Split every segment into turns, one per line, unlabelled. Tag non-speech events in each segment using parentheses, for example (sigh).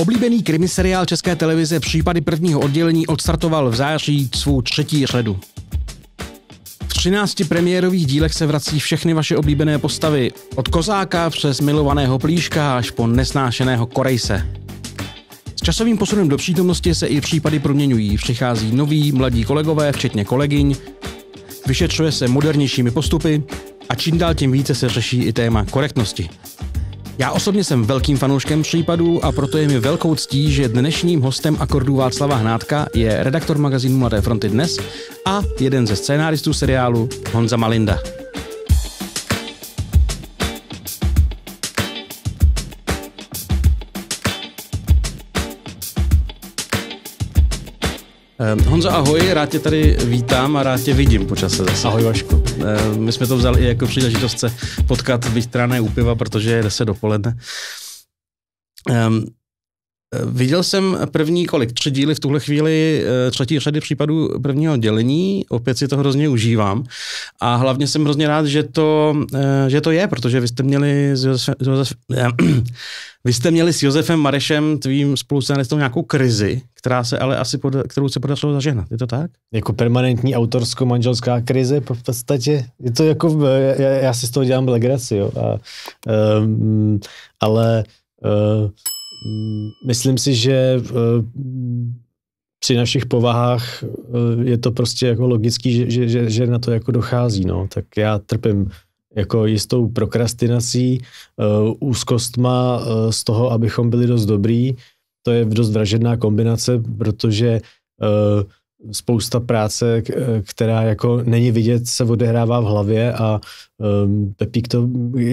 Oblíbený krimiseriál České televize Případy prvního oddělení odstartoval v září svou třetí řadu. V 13 premiérových dílech se vrací všechny vaše oblíbené postavy, od kozáka přes milovaného plíška až po nesnášeného korejse. S časovým posunem do přítomnosti se i případy proměňují, přichází noví, mladí kolegové, včetně kolegyň, vyšetřuje se modernějšími postupy a čím dál tím více se řeší i téma korektnosti. Já osobně jsem velkým fanouškem případů a proto je mi velkou ctí, že dnešním hostem akordů Václava Hnátka je redaktor magazínu Mladé fronty Dnes a jeden ze scénáristů seriálu Honza Malinda. Ehm, Honzo, ahoj, rád tě tady vítám a rád tě vidím počas zase. Ahoj Vašku. Ehm, my jsme to vzali i jako příležitost se potkat vystrané u úpiva, protože je 10 dopoledne. Ehm, Eh, viděl jsem první kolik, tři díly v tuhle chvíli, eh, třetí řady případů prvního dělení, opět si to hrozně užívám a hlavně jsem hrozně rád, že to, eh, že to je, protože vy jste měli s, Josef, s Josef, (clears throat) vy jste měli s Josefem Marešem, tvým spolucenistou, nějakou krizi, která se ale asi pod, kterou se podařilo zažehnat. Je to tak?
Jako permanentní autorsko-manželská krize v podstatě. Je to jako, já, já si z toho dělám legraci, jo. A, um, ale uh, myslím si, že eh, při našich povahách eh, je to prostě jako logický, že, že, že, na to jako dochází. No. Tak já trpím jako jistou prokrastinací, eh, úzkostma z toho, abychom byli dost dobrý. To je dost vražedná kombinace, protože spousta práce, která jako není vidět, se odehrává v hlavě a um, Pepík to,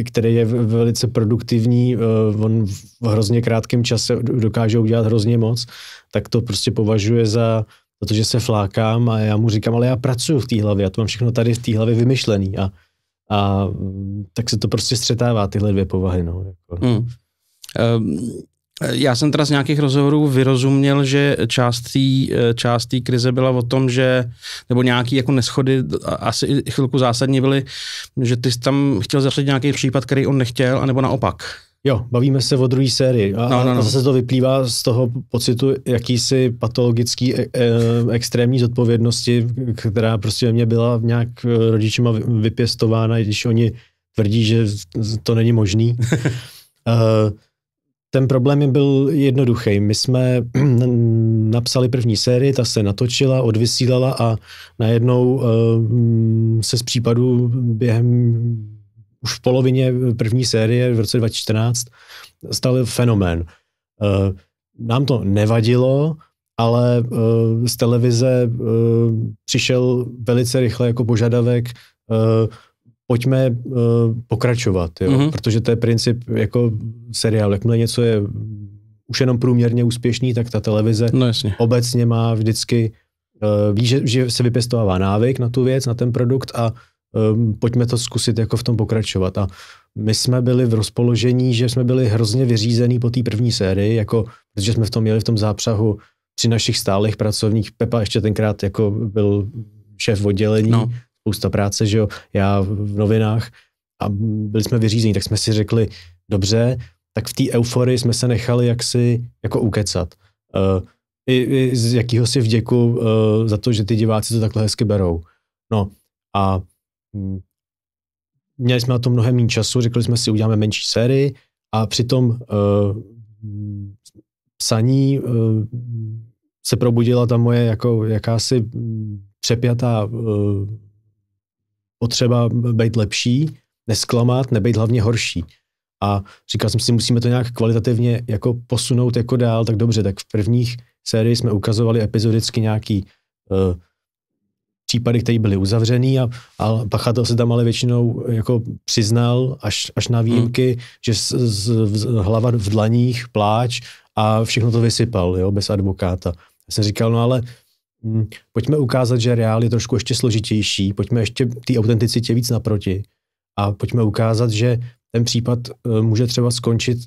který je velice produktivní, uh, on v hrozně krátkém čase dokáže udělat hrozně moc, tak to prostě považuje za to, že se flákám a já mu říkám, ale já pracuji v té hlavě, já to mám všechno tady v té hlavě vymyšlený a, a tak se to prostě střetává, tyhle dvě povahy. No, jako. mm. Um Eh, já
jsem teda z nějakých rozhovorů vyrozuměl, že část té eh, část krize byla o tom, že, nebo nějaký jako neschody, asi chvilku zásadní byly, že ty jsi tam chtěl zařadit nějaký případ, který on nechtěl, anebo naopak.
Jo, bavíme se o druhé sérii a, no, no, no. a zase to vyplývá z toho pocitu jakýsi patologický e, e extrémní zodpovědnosti, která prostě ve mně byla nějak e, rodičima vypěstována, když oni tvrdí, že to není možný. uh, (laughs) Ten problém byl jednoduchý. My jsme (clears throat) napsali první sérii, ta se natočila, odvysílala a najednou eh, mm, se z případu během už v polovině první série v roce 2014 stal fenomén. Eh, nám to nevadilo, ale eh, z televize přišel velice rychle jako požadavek pojďme uh, pokračovat, jo? Mm-hmm. protože to je princip jako seriál. Jakmile něco je už jenom průměrně úspěšný, tak ta televize no, jasně. obecně má vždycky, uh, ví, že, že se vypěstovává návyk na tu věc, na ten produkt a um, pojďme to zkusit jako v tom pokračovat. A my jsme byli v rozpoložení, že jsme byli hrozně vyřízený po té první sérii, jako, protože jsme v tom měli v tom zápřahu při našich stálých pracovních. Pepa ještě tenkrát jako byl šéf oddělení, no spousta práce, že jo, já v novinách a byli jsme vyřízení, tak jsme si řekli, dobře, tak v té euforii jsme se nechali jaksi jako ukecat. Uh, i, i z jakého si vděku uh, za to, že ty diváci to takhle hezky berou. No a mm, měli jsme na to mnohem méně času, řekli jsme si, uděláme menší sérii a přitom uh, psaní uh, se probudila ta moje jako jakási hm, přepjatá uh, potřeba být lepší, nesklamat, nebejt hlavně horší. A říkal jsem si, musíme to nějak kvalitativně jako posunout jako dál, tak dobře, tak v prvních sérii jsme ukazovali epizodicky nějaký uh, případy, které byly uzavřený a, a pachatel se tam ale většinou jako přiznal až, až na hmm. výjimky, hmm. že z, z, z, hlava v dlaních, pláč a všechno to vysypal, jo, bez advokáta. Já jsem říkal, no ale Mm, pojďme ukázat, že reál je trošku ještě složitější, pojďme ještě té autenticitě víc naproti a pojďme ukázat, že ten případ eh, může třeba skončit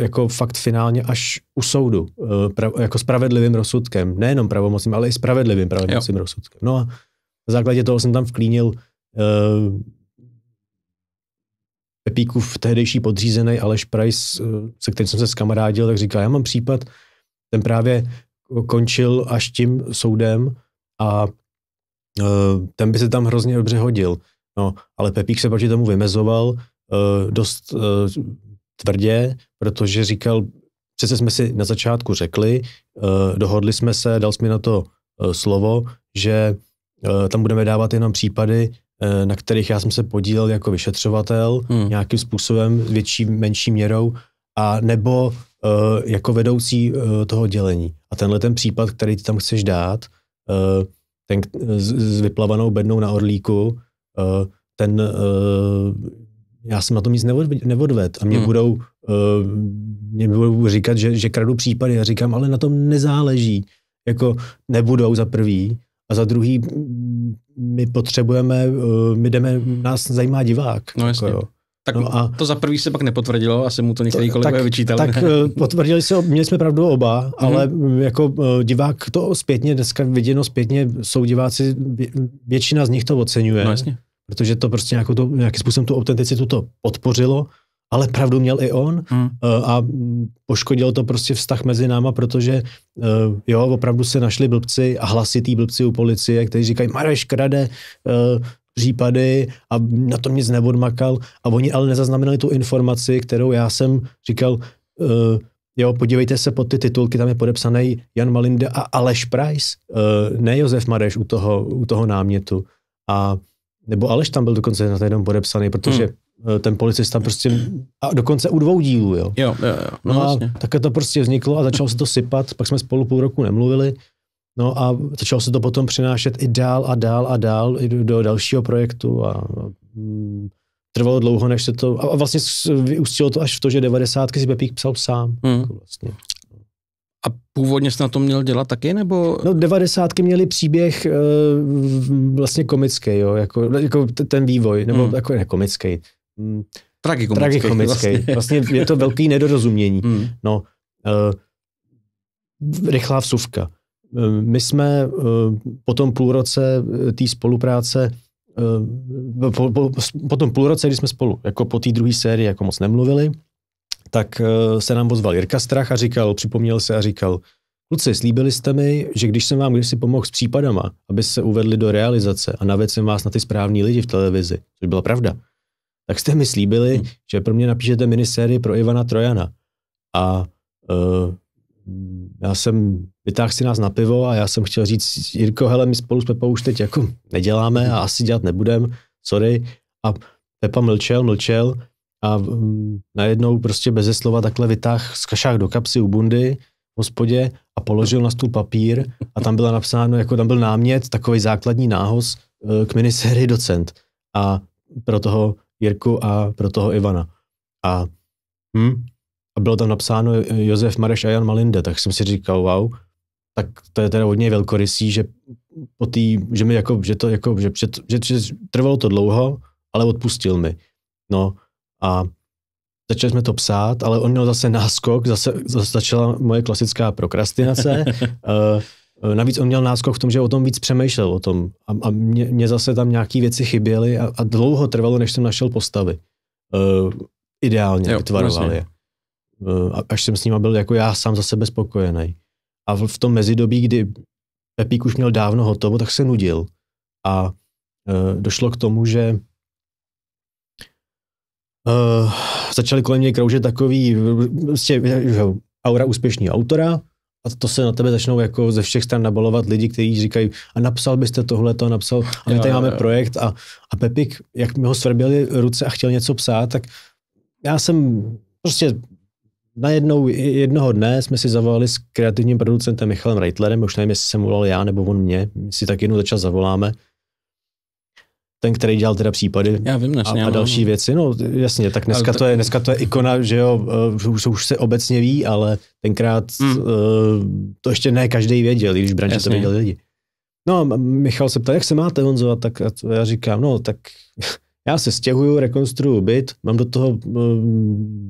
jako fakt finálně až u soudu, eh, jako spravedlivým rozsudkem, nejenom pravomocným, ale i spravedlivým pravomocným jo. rozsudkem. No a na základě toho jsem tam vklínil uh, eh, v tehdejší podřízený Aleš Price, se kterým jsem se skamarádil, tak říkal, já mám případ, ten právě končil až tím soudem a e, ten by se tam hrozně dobře hodil. No, ale Pepík se proti tomu vymezoval e, dost e, tvrdě, protože říkal, přece jsme si na začátku řekli, dohodli jsme se, dal jsi mi na to slovo, že tam budeme dávat jenom případy, na kterých já jsem se podílel jako vyšetřovatel hmm. nějakým způsobem, větší, menší měrou, a nebo Eh, jako vedoucí eh, toho dělení. A tenhle ten případ, který ti tam chceš dát, eh, ten s vyplavanou bednou na orlíku, ten, já jsem na tom nic neodved a mě hmm. budou mě budou říkat, že, že kradu případy. Já říkám, ale na tom nezáleží. Jako nebudou za prvý a za druhý mm, my potřebujeme, my jdeme, nás zajímá divák. No jasně. Jako jo.
Tak no a, to za prvý se pak nepotvrdilo, asi mu to některý kolegové tak, vyčítali. Tak eh, (laughs)
potvrdili se, měli jsme pravdu oba, mm-hmm. ale eh, jako eh, divák to zpětně, dneska viděno zpětně, jsou diváci, většina z nich to oceňuje. No jasně. Protože to prostě nějakou to, nějakým způsobem tu autenticitu to podpořilo, ale pravdu měl i on mhm. mm. a poškodilo to prostě vztah mezi náma, protože jo, opravdu se našli blbci a hlasitý blbci u policie, kteří říkají, Mareš krade, případy a na tom nic neodmakal a oni ale nezaznamenali tu informaci, kterou já jsem říkal, uh, jo, podívejte se pod ty titulky, tam je podepsaný Jan Malinda a Aleš Price, uh, ne Josef Mareš u toho, u toho námětu. A nebo Aleš tam byl dokonce na jednom podepsaný, protože hmm eh, ten policista prostě, a dokonce u dvou dílů, jo. Jo, jo, jo. No, no a takhle to prostě vzniklo a začalo se to sypat, pak jsme spolu půl roku nemluvili No a začalo se to potom přenášet i dál a dál a dál i do, do dalšího projektu a mm, trvalo dlouho, než se to, a vlastně vyústilo to až v to, že 90. si Pepík psal sám. Hmm. Jako vlastně. A původně jsi na to měl dělat taky, nebo? No, devadesátky měli příběh e, vlastně komický, jo, jako, jako ten vývoj, nebo mm. jako ne komický. Mm, tragikomický. Tragikomický. Vlastně. vlastně je to velký nedorozumění. Mm. No, e, rychlá vsuvka. Eh, my jsme eh, po tom půlroce eh, té spolupráce po, po, po tom půlroce, kdy jsme spolu, jako po té druhé sérii, jako moc nemluvili, tak se nám ozval Jirka Strach a říkal, připomněl se a říkal, kluci, slíbili jste mi, že když jsem vám kdysi pomohl s případama, aby se uvedli do realizace a navedl jsem vás na ty správní lidi v televizi, což byla pravda, tak jste mi slíbili, hmm. že pro mě napíšete minisérii pro Ivana Trojana. A uh, Mm, já jsem, vytáhl si nás na pivo a já jsem chtěl říct, Jirko, hele, my spolu s Pepou už teď jako neděláme a asi dělat nebudem, sorry. A Pepa mlčel, mlčel a um, najednou prostě beze slova takhle vytáhl z kašák do kapsy u bundy v hospodě a položil na stůl papír a tam byla napsáno, jako tam byl námět, takový základní nához e, k minisérii Docent a pro toho Jirku a pro toho Ivana. A hm, a bylo tam napsáno Josef Mareš a Jan Malinde, tak jsem si říkal, wow, tak to je teda hodně velkorysý, že po tý, že mi jako, že to jako, že, před, že, že trvalo to dlouho, ale odpustil mi. No a začali jsme to psát, ale on měl zase náskok, zase, zase začala moje klasická prokrastinace. uh, (laughs) navíc on měl náskok v tom, že o tom víc přemýšlel o tom a, a mě, mě zase tam nějaké věci chyběly a, a dlouho trvalo, než jsem našel postavy. Uh, ideálně jo, vytvaroval vlastně. je. Eh, až jsem s ním byl jako já sám za sebe spokojený. A v, v tom mezidobí, kdy Pepík už měl dávno hotovo, tak se nudil. A eh, došlo k tomu, že e, začaly kolem mě kroužet takový prostě, že, aura úspěšný autora, a to se na tebe začnou jako ze všech stran nabalovat lidi, kteří říkají, a napsal byste tohle, to napsal, a my tady máme projekt a, a Pepik, jak mi ho svrběli ruce a chtěl něco psát, tak já jsem prostě najednou jednoho dne jsme si zavolali s kreativním producentem Michalem Reitlerem, už nevím, jestli jsem volal já nebo on mě, my si tak jednou za čas zavoláme. Ten, který dělal teda případy já vím, a, a další věci, no jasně, tak dneska to, je, dneska to je ikona, že jo, eh, už, už se obecně ví, ale tenkrát hmm. uh, to ještě ne každý věděl, i když branče jasně. to věděli lidi. No a Michal se ptá, jak se máte Honzo? A tak a já říkám, no tak (laughs) já se stěhuju, rekonstruuju byt, mám do toho um,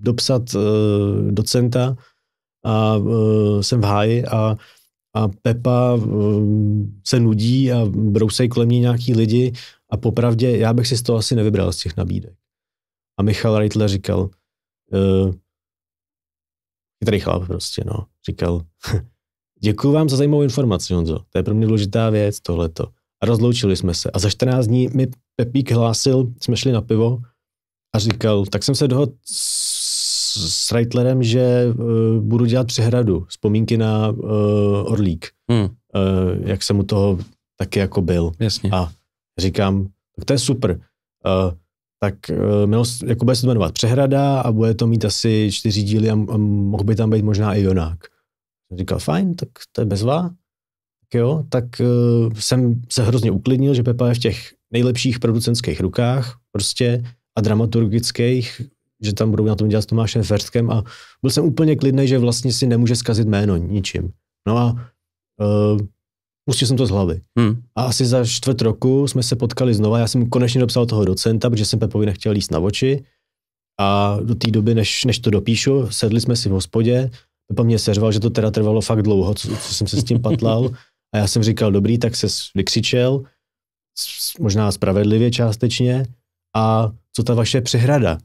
dopsat eh, docenta a eh, jsem v háji a, a Pepa eh, se nudí a brousej kolem ní nějaký lidi a popravdě já bych si z toho asi nevybral z těch nabídek. A Michal Reitler říkal, který chlap prostě, no, říkal, (laughs) děkuji vám za zajímavou informaci, Honzo, to je pro mě důležitá věc, tohleto. A rozloučili jsme se. A za 14 dní mi Pepík hlásil, jsme šli na pivo a říkal, tak jsem se dohodl s s Reitlerem, že uh, budu dělat přehradu, vzpomínky na uh, Orlík, hmm. uh, jak jsem u toho taky jako byl. Jasně. A říkám, tak to je super. Uh, tak uh, milost, jako bude se to jmenovat Přehrada a bude to mít asi čtyři díly a, a mohl by tam být možná i Jonák. Říkal, fajn, tak to je bezva. Tak jo, tak uh, jsem se hrozně uklidnil, že Pepa je v těch nejlepších producentských rukách prostě a dramaturgických že tam budou na tom dělat s Tomášem Ferskem a byl jsem úplně klidný, že vlastně si nemůže zkazit jméno ničím. No a uh, pustil jsem to z hlavy. Hmm. A asi za čtvrt roku jsme se potkali znova, já jsem konečně dopsal toho docenta, protože jsem Pepovi nechtěl líst na oči a do té doby, než, než to dopíšu, sedli jsme si v hospodě, Pepa mě seřval, že to teda trvalo fakt dlouho, co, co jsem se s tím patlal a já jsem říkal, dobrý, tak se vykřičel, možná spravedlivě částečně a co ta vaše přehrada?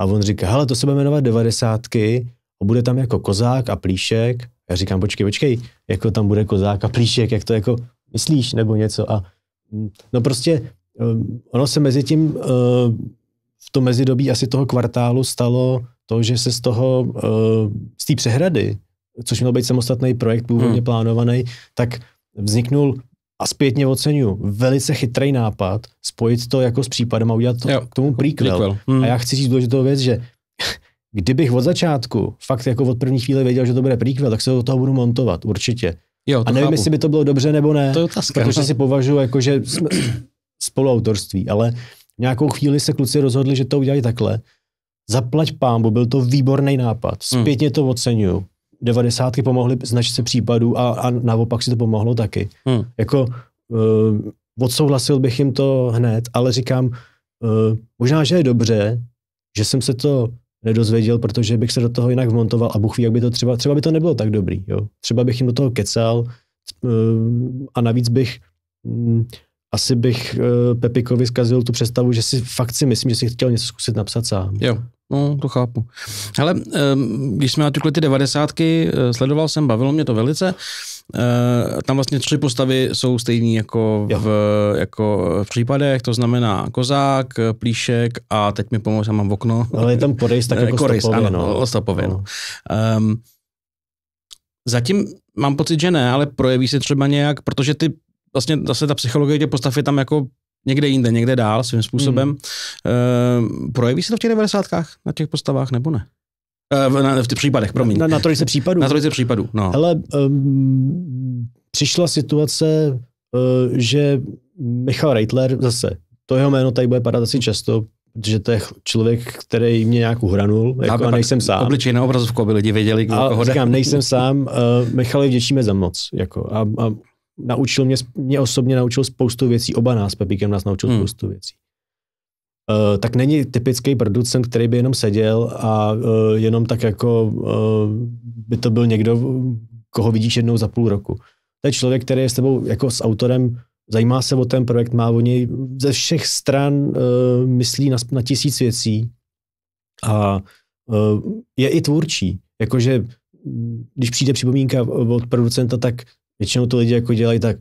A on říká, hele, to se bude jmenovat devadesátky a bude tam jako kozák a plíšek. Já říkám, počkej, počkej, jako tam bude kozák a plíšek, jak to jako myslíš, nebo něco. A mm, no prostě um, ono se mezi tím uh, v tom mezidobí asi toho kvartálu stalo to, že se z toho, uh, z té přehrady, což měl být samostatný projekt původně hmm. plánovaný, tak vzniknul a zpětně oceňuju, velice chytrý nápad spojit to jako s případem a udělat to, jo, k tomu prequel. prequel. A hmm. já chci říct důležitou věc, že (laughs) kdybych od začátku fakt jako od první chvíle věděl, že to bude prequel, tak se do toho budu montovat, určitě. Jo, a nevím, chápu. jestli by to bylo dobře nebo ne, to je otázka. protože si považuji jako, že (clears throat) spoluautorství, ale nějakou chvíli se kluci rozhodli, že to udělají takhle. Zaplať pámbu, byl to výborný nápad, hmm. zpětně to oceňuju devadesátky pomohly značce případů a, a naopak si to pomohlo taky. Hmm. Jako uh, odsouhlasil bych jim to hned, ale říkám, uh, možná, že je dobře, že jsem se to nedozvěděl, protože bych se do toho jinak vmontoval a Bůh ví, jak by to třeba, třeba by to nebylo tak dobrý. Jo? Třeba bych jim do toho kecal uh, a navíc bych um, asi bych uh, Pepikovi zkazil tu představu, že si fakt si myslím, že si chtěl něco zkusit napsat sám.
Jo. No, to chápu. Ale když jsme na tyhle ty devadesátky, eh, sledoval jsem, bavilo mě to velice. Eh, tam vlastně tři postavy jsou stejné jako v, jako v případech, to znamená Kozák, Plíšek a teď mi pomoct, já mám okno. Ale je tam Korejs, tak eh, jako Korejs, stopově, ano, no. no stopově, no. Um, zatím mám pocit, že ne, ale projeví se třeba nějak, protože ty vlastně zase ta psychologie těch postav je tam jako někde jinde, někde dál svým způsobem. Hmm. E, projeví se to v těch 90. na těch postavách nebo ne? E, na, v těch případech, promiň. Na, na trojice případů? Na trojice případů, no. Ale
um, ehm, přišla situace, uh, že Michal Reitler, zase, to jeho jméno tady bude padat asi často, že to je člověk, který mě nějak uhranul, jako a nejsem sám.
Obličej na obrazovku, aby lidi věděli, kdo a říkám, nejsem sám,
uh, eh, Michali vděčíme za moc. Jako, a, a naučil mě, mě osobně naučil spoustu věcí, oba nás, Pepíkem nás naučil hmm. spoustu věcí. Uh, tak není typický producent, který by jenom seděl a uh, jenom tak jako uh, by to byl někdo, koho vidíš jednou za půl roku. To je člověk, který je s tebou jako s autorem, zajímá se o ten projekt, má o něj ze všech stran uh, myslí na, na tisíc věcí a uh, je i tvůrčí. Jakože mm, když přijde připomínka od producenta, tak Většinou to lidi jako dělají tak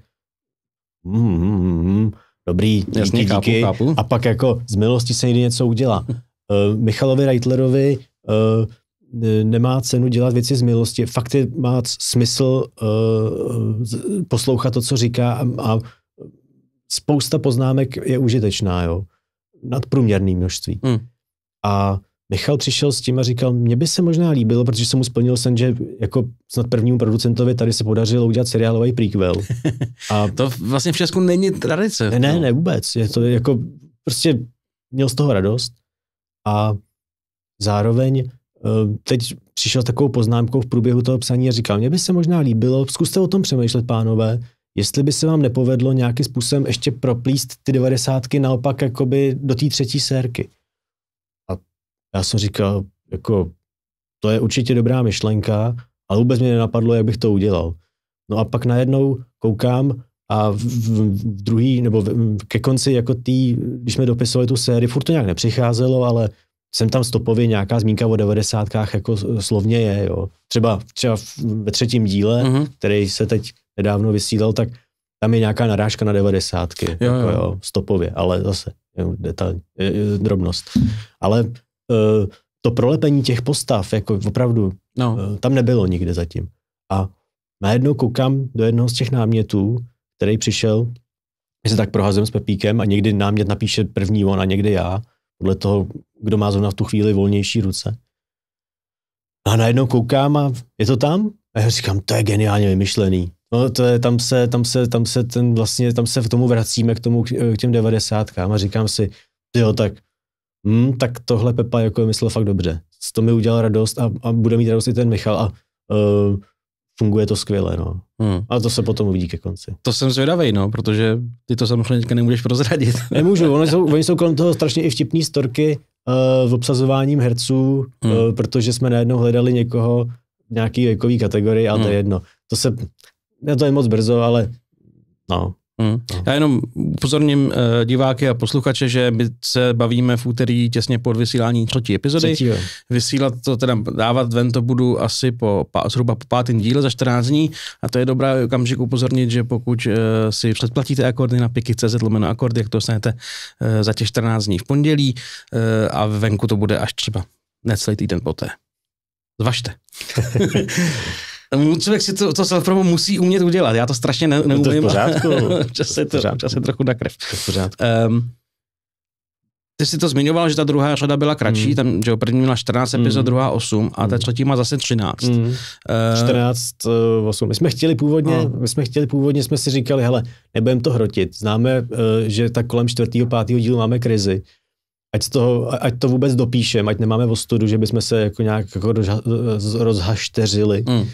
mm, mm, mm, dobrý, díky, Jasně, díky, chápu, chápu. a pak jako z milosti se někdy něco udělá. Uh, (laughs) Michalovi Reitlerovi uh, nemá cenu dělat věci z milosti. Fakt je, má smysl uh, poslouchat to, co říká a, a spousta poznámek je užitečná, jo. Nadprůměrný množství. Hmm. A Michal přišel s tím a říkal, mně by se možná líbilo, protože jsem mu splnil sen, že jako snad prvnímu producentovi tady se podařilo udělat seriálový prequel.
(laughs) A to vlastně v Česku
není tradice. Ne, ne, no. ne, vůbec. Je to jako, prostě měl z toho radost a zároveň eh, teď přišel s takovou poznámkou v průběhu toho psaní a říkal, mně by se možná líbilo, zkuste o tom přemýšlet, pánové, jestli by se vám nepovedlo nějakým způsobem ještě proplíst ty devadesátky naopak jakoby do té třetí sérky. Já jsem říkal, jako, to je určitě dobrá myšlenka, ale vůbec mě nenapadlo, jak bych to udělal. No a pak najednou koukám a v, v, v druhý, nebo v, ke konci jako tý, když jsme dopisovali tu sérii, furt to nějak nepřicházelo, ale jsem tam stopově nějaká zmínka o devadesátkách jako slovně je, jo. Třeba, třeba ve třetím díle, mm-hmm. který se teď nedávno vysílal, tak tam je nějaká narážka na devadesátky, jo, jako, jo. jo stopově, ale zase jo, detail, drobnost. Ale Eh, to prolepení těch postav, jako opravdu, no. Eh, tam nebylo nikde zatím. A najednou koukám do jednoho z těch námětů, který přišel, my se tak prohazujeme s Pepíkem a někdy námět napíše první on a někdy já, podle toho, kdo má zrovna v tu chvíli volnější ruce. No a najednou koukám a je to tam? A já říkám, to je geniálně vymyšlený. No, to je, tam, se, tam, se, tam se ten vlastně, tam se v tomu vracíme k tomu, k těm devadesátkám a říkám si, jo, tak hmm, tak tohle Pepa jako myslel fakt dobře. To mi udělal radost a, a bude mít radost i ten Michal a uh, funguje to skvěle, no. Hmm. A to se potom uvidí ke konci. To jsem zvědavý, no, protože
ty to samozřejmě nemůžeš prozradit. (laughs)
Nemůžu, oni jsou, oni jsou kolem toho strašně i vtipní storky uh, v obsazováním herců, hmm. uh, protože jsme najednou hledali někoho v nějaký věkový kategorii, a hmm. to je hm. jedno. To se, to je moc brzo, ale no. Hmm.
Já jenom upozorním eh, diváky a posluchače, že my se bavíme v úterý těsně pod vysílání třetí epizody. Třetí, Vysílat to, teda dávat ven to budu asi po, zhruba po pátém díle za 14 dní a to je dobrá okamžik upozornit, že pokud eh, si předplatíte akordy na piky.cz lomeno akordy, jak to dostanete eh, za těch 14 dní v pondělí a venku to bude až třeba necelý týden poté. Zvažte.
(laughs)
člověk si to, to self-promo musí umět udělat. Já to strašně ne, neumím. To je v pořádku. (laughs) čas, je to, pořádku. čas je trochu na krev. To v pořádku. Um, ty jsi to zmiňoval, že ta druhá řada byla kratší, mm. tam, že první měla 14 mm. epizod, druhá 8 a ta hmm. třetí má zase 13. Mm. Uh, 14,
8. My jsme chtěli původně, uh. my jsme chtěli původně, jsme si říkali, hele, nebudeme to hrotit. Známe, uh, že tak kolem čtvrtého, pátého dílu máme krizi. Ať, z toho, ať to vůbec dopíšem, ať nemáme ostudu, že bychom se jako nějak jako rozhašteřili. Mm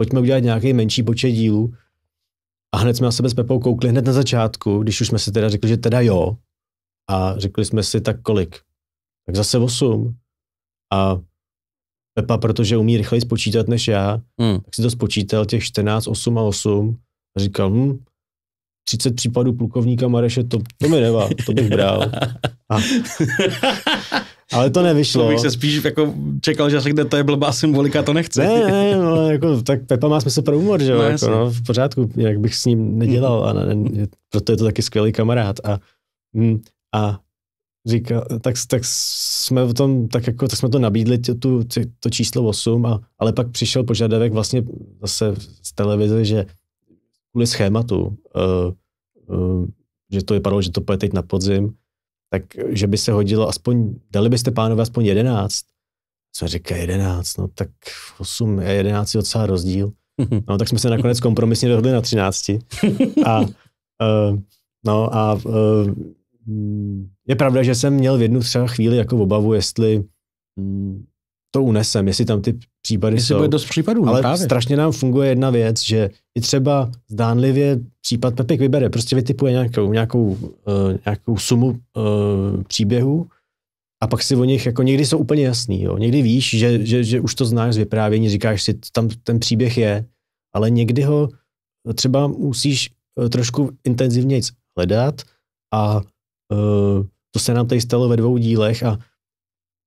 pojďme udělat nějaký menší počet dílů. A hned jsme na sebe s Pepou koukli hned na začátku, když už jsme si teda řekli, že teda jo. A řekli jsme si, tak kolik? Tak zase osm. A Pepa, protože umí rychleji spočítat než já, hmm. tak si to spočítal těch 14, 8 a 8 a říkal, hm, 30 případů plukovníka Mareše, to, to mi nevá, to bych bral. (laughs) A, ale to nevyšlo. To bych se
spíš jako čekal, že řekne, to je blbá symbolika, to nechce. Ne, ne,
no, jako, tak Pepa má smysl pro humor, že jo, no, jako, no, v pořádku, jak bych s ním nedělal, a ne, ne, proto je to taky skvělý kamarád. A, hm, a říkal, tak, tak jsme o tom, tak jako, tak jsme to nabídli, tě, tu, tě, to číslo 8, a, ale pak přišel požadavek vlastně zase z televize, že kvůli schématu, uh, uh, že to vypadalo, že to pojede teď na podzim, tak že by se hodilo aspoň, dali byste pánové aspoň jedenáct. Co říká jedenáct, no tak 8 a jedenáct je docela rozdíl. (laughs) No tak jsme se nakonec kompromisně dohodli na třinácti. A, uh, (laughs) no a uh, je pravda, že jsem měl v jednu třeba chvíli jako obavu, jestli mm, to unesem, jestli tam ty případy jestli jsou. bude dost případů, no, Ale právě. strašně nám funguje jedna věc, že i třeba zdánlivě případ pepek vybere, prostě vytipuje nějakou, nějakou, uh, nějakou sumu uh, příběhů a pak si o nich, jako někdy jsou úplně jasný, jo. někdy víš, že, že, že už to znáš z vyprávění, říkáš si, tam ten příběh je, ale někdy ho třeba musíš eh, trošku intenzivněji hledat a uh, to se nám tady stalo ve dvou dílech a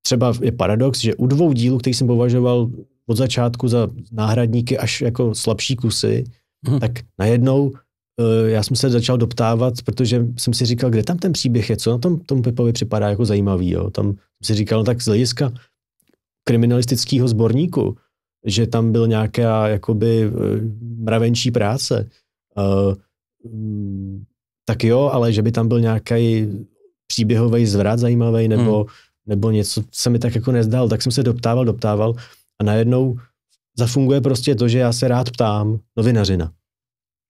třeba je paradox, že u dvou dílů, který jsem považoval od začátku za náhradníky až jako slabší kusy, hmm. tak najednou eh, já jsem se začal doptávat, protože jsem si říkal, kde tam ten příběh je, co na tom, tom Pepovi připadá jako zajímavý. Jo? Tam jsem si říkal, no tak z hlediska kriminalistického sborníku, že tam byl nějaká jakoby eh, mravenčí práce, uh, tak jo, ale že by tam byl nějaký příběhový zvrat zajímavý, nebo hmm nebo něco se mi tak jako nezdal, tak jsem se doptával, doptával a najednou zafunguje prostě to, že já se rád ptám novinařina.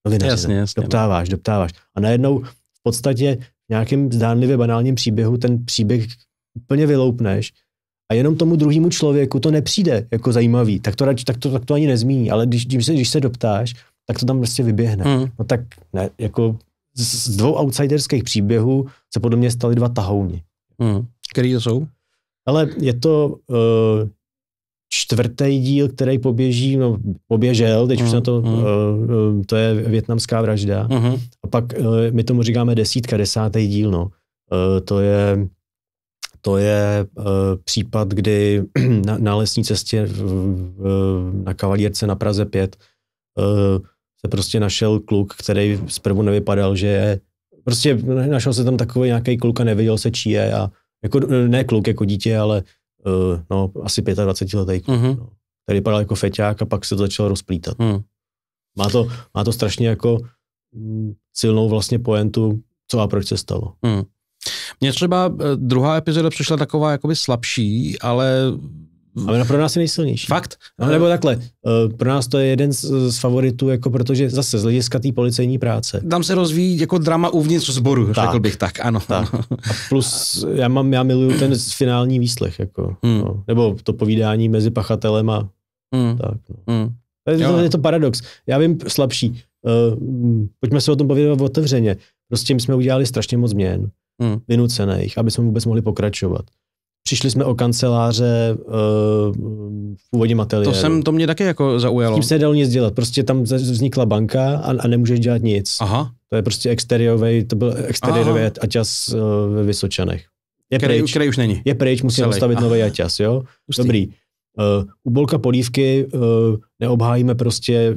Novinařina. Jasně, jasně. Doptáváš, doptáváš. A najednou v podstatě v nějakém zdánlivě banálním příběhu ten příběh úplně vyloupneš a jenom tomu druhému člověku to nepřijde jako zajímavý, tak to, tak to, tak to ani nezmíní, ale když, když, se, když se doptáš, tak to tam prostě vyběhne. Hmm. No tak ne, jako z, z dvou outsiderských příběhů se podle mě staly dva tahouni. Hmm který to jsou? Ale je to uh, čtvrtý díl, který poběží, no poběžel, teď uh-huh. už mhm, na to, uh, to je větnamská vražda. Uh-huh. A pak uh, my tomu říkáme desítka, desátý díl, no. Uh, to je to je uh, případ, kdy (clears throat) na, na lesní cestě v, v, na kavalírce na Praze 5 uh, se prostě našel kluk, který zprvu nevypadal, že je, prostě našel se tam takový nějaký kluk a nevěděl se, čí je a jako, ne kluk jako dítě, ale uh, no, asi 25 letý kluk. Mm-hmm. No. Tady vypadal jako feťák a pak se to začalo rozplítat. Mm. Má, to, má to strašně jako mm, silnou vlastně poentu, co a proč se stalo.
Mm. Mně třeba eh, druhá epizoda přišla taková jakoby
slabší, ale ale pro nás je nejsilnější. Fakt? No, nebo takhle, eh, pro nás to je jeden z, z favoritů, jako protože zase z hlediska té policejní práce.
Tam se rozvíjí jako drama
uvnitř sboru, tak. řekl bych
tak, ano. Tak.
plus já, mám, já miluju ten finální výslech, jako, hmm. no, nebo to povídání mezi pachatelem a hmm. tak. No. Hmm. Je, to, je to paradox. Já vím slabší. Uh, pojďme se o tom povědět otevřeně. Prostě my jsme udělali strašně moc změn, hmm. vynucených, aby jsme vůbec mohli pokračovat. Přišli jsme o kanceláře uh, v původním ateliéru. To, jsem,
to mě také jako zaujalo. S tím se
nedalo nic dělat. Prostě tam vznikla banka a, a nemůžeš dělat nic. Aha. To je prostě exteriorový, to byl exteriový aťas uh, ve Vysočanech. Je který, pryč. který už není. Je pryč, musíme postavit nový aťas, jo? Hustý. Dobrý. Uh, u Bolka Polívky uh, neobhájíme prostě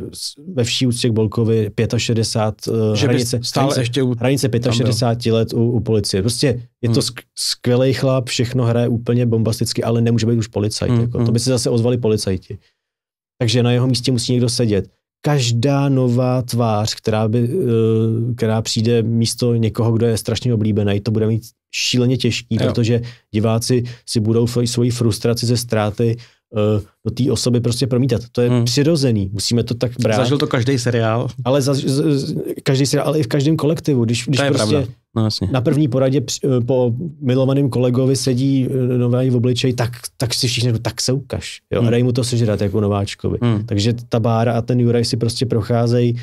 ve vší úctě k Bolkovi 65, uh, eh, že hranice, stále hranice, ještě u... hranice 65 let u, u policie. Prostě je hmm. to sk- skvělý chlap, všechno hraje úplně bombasticky, ale nemůže být už policajt. Hmm. Jako. To hmm. by se zase ozvali policajti. Takže na jeho místě musí někdo sedět. Každá nová tvář, která, by, uh, která přijde místo někoho, kdo je strašně oblíbený, to bude mít šíleně těžký, jo. protože diváci si budou svoji frustraci ze ztráty Eh, do té osoby prostě promítat. To je hmm. přirozený, musíme to tak brát. Zažil
to každý seriál.
Ale za, každý seriál, ale i v každém kolektivu. Když, když prostě pravda. no, jasně. na první poradě eh, po milovaném kolegovi sedí eh, nový v obličeji, tak, tak si všichni řekl, tak se ukaž. Jo? Hmm. A dej mu to sežrat jako nováčkovi. Hmm. Takže ta Bára a ten Juraj si prostě procházejí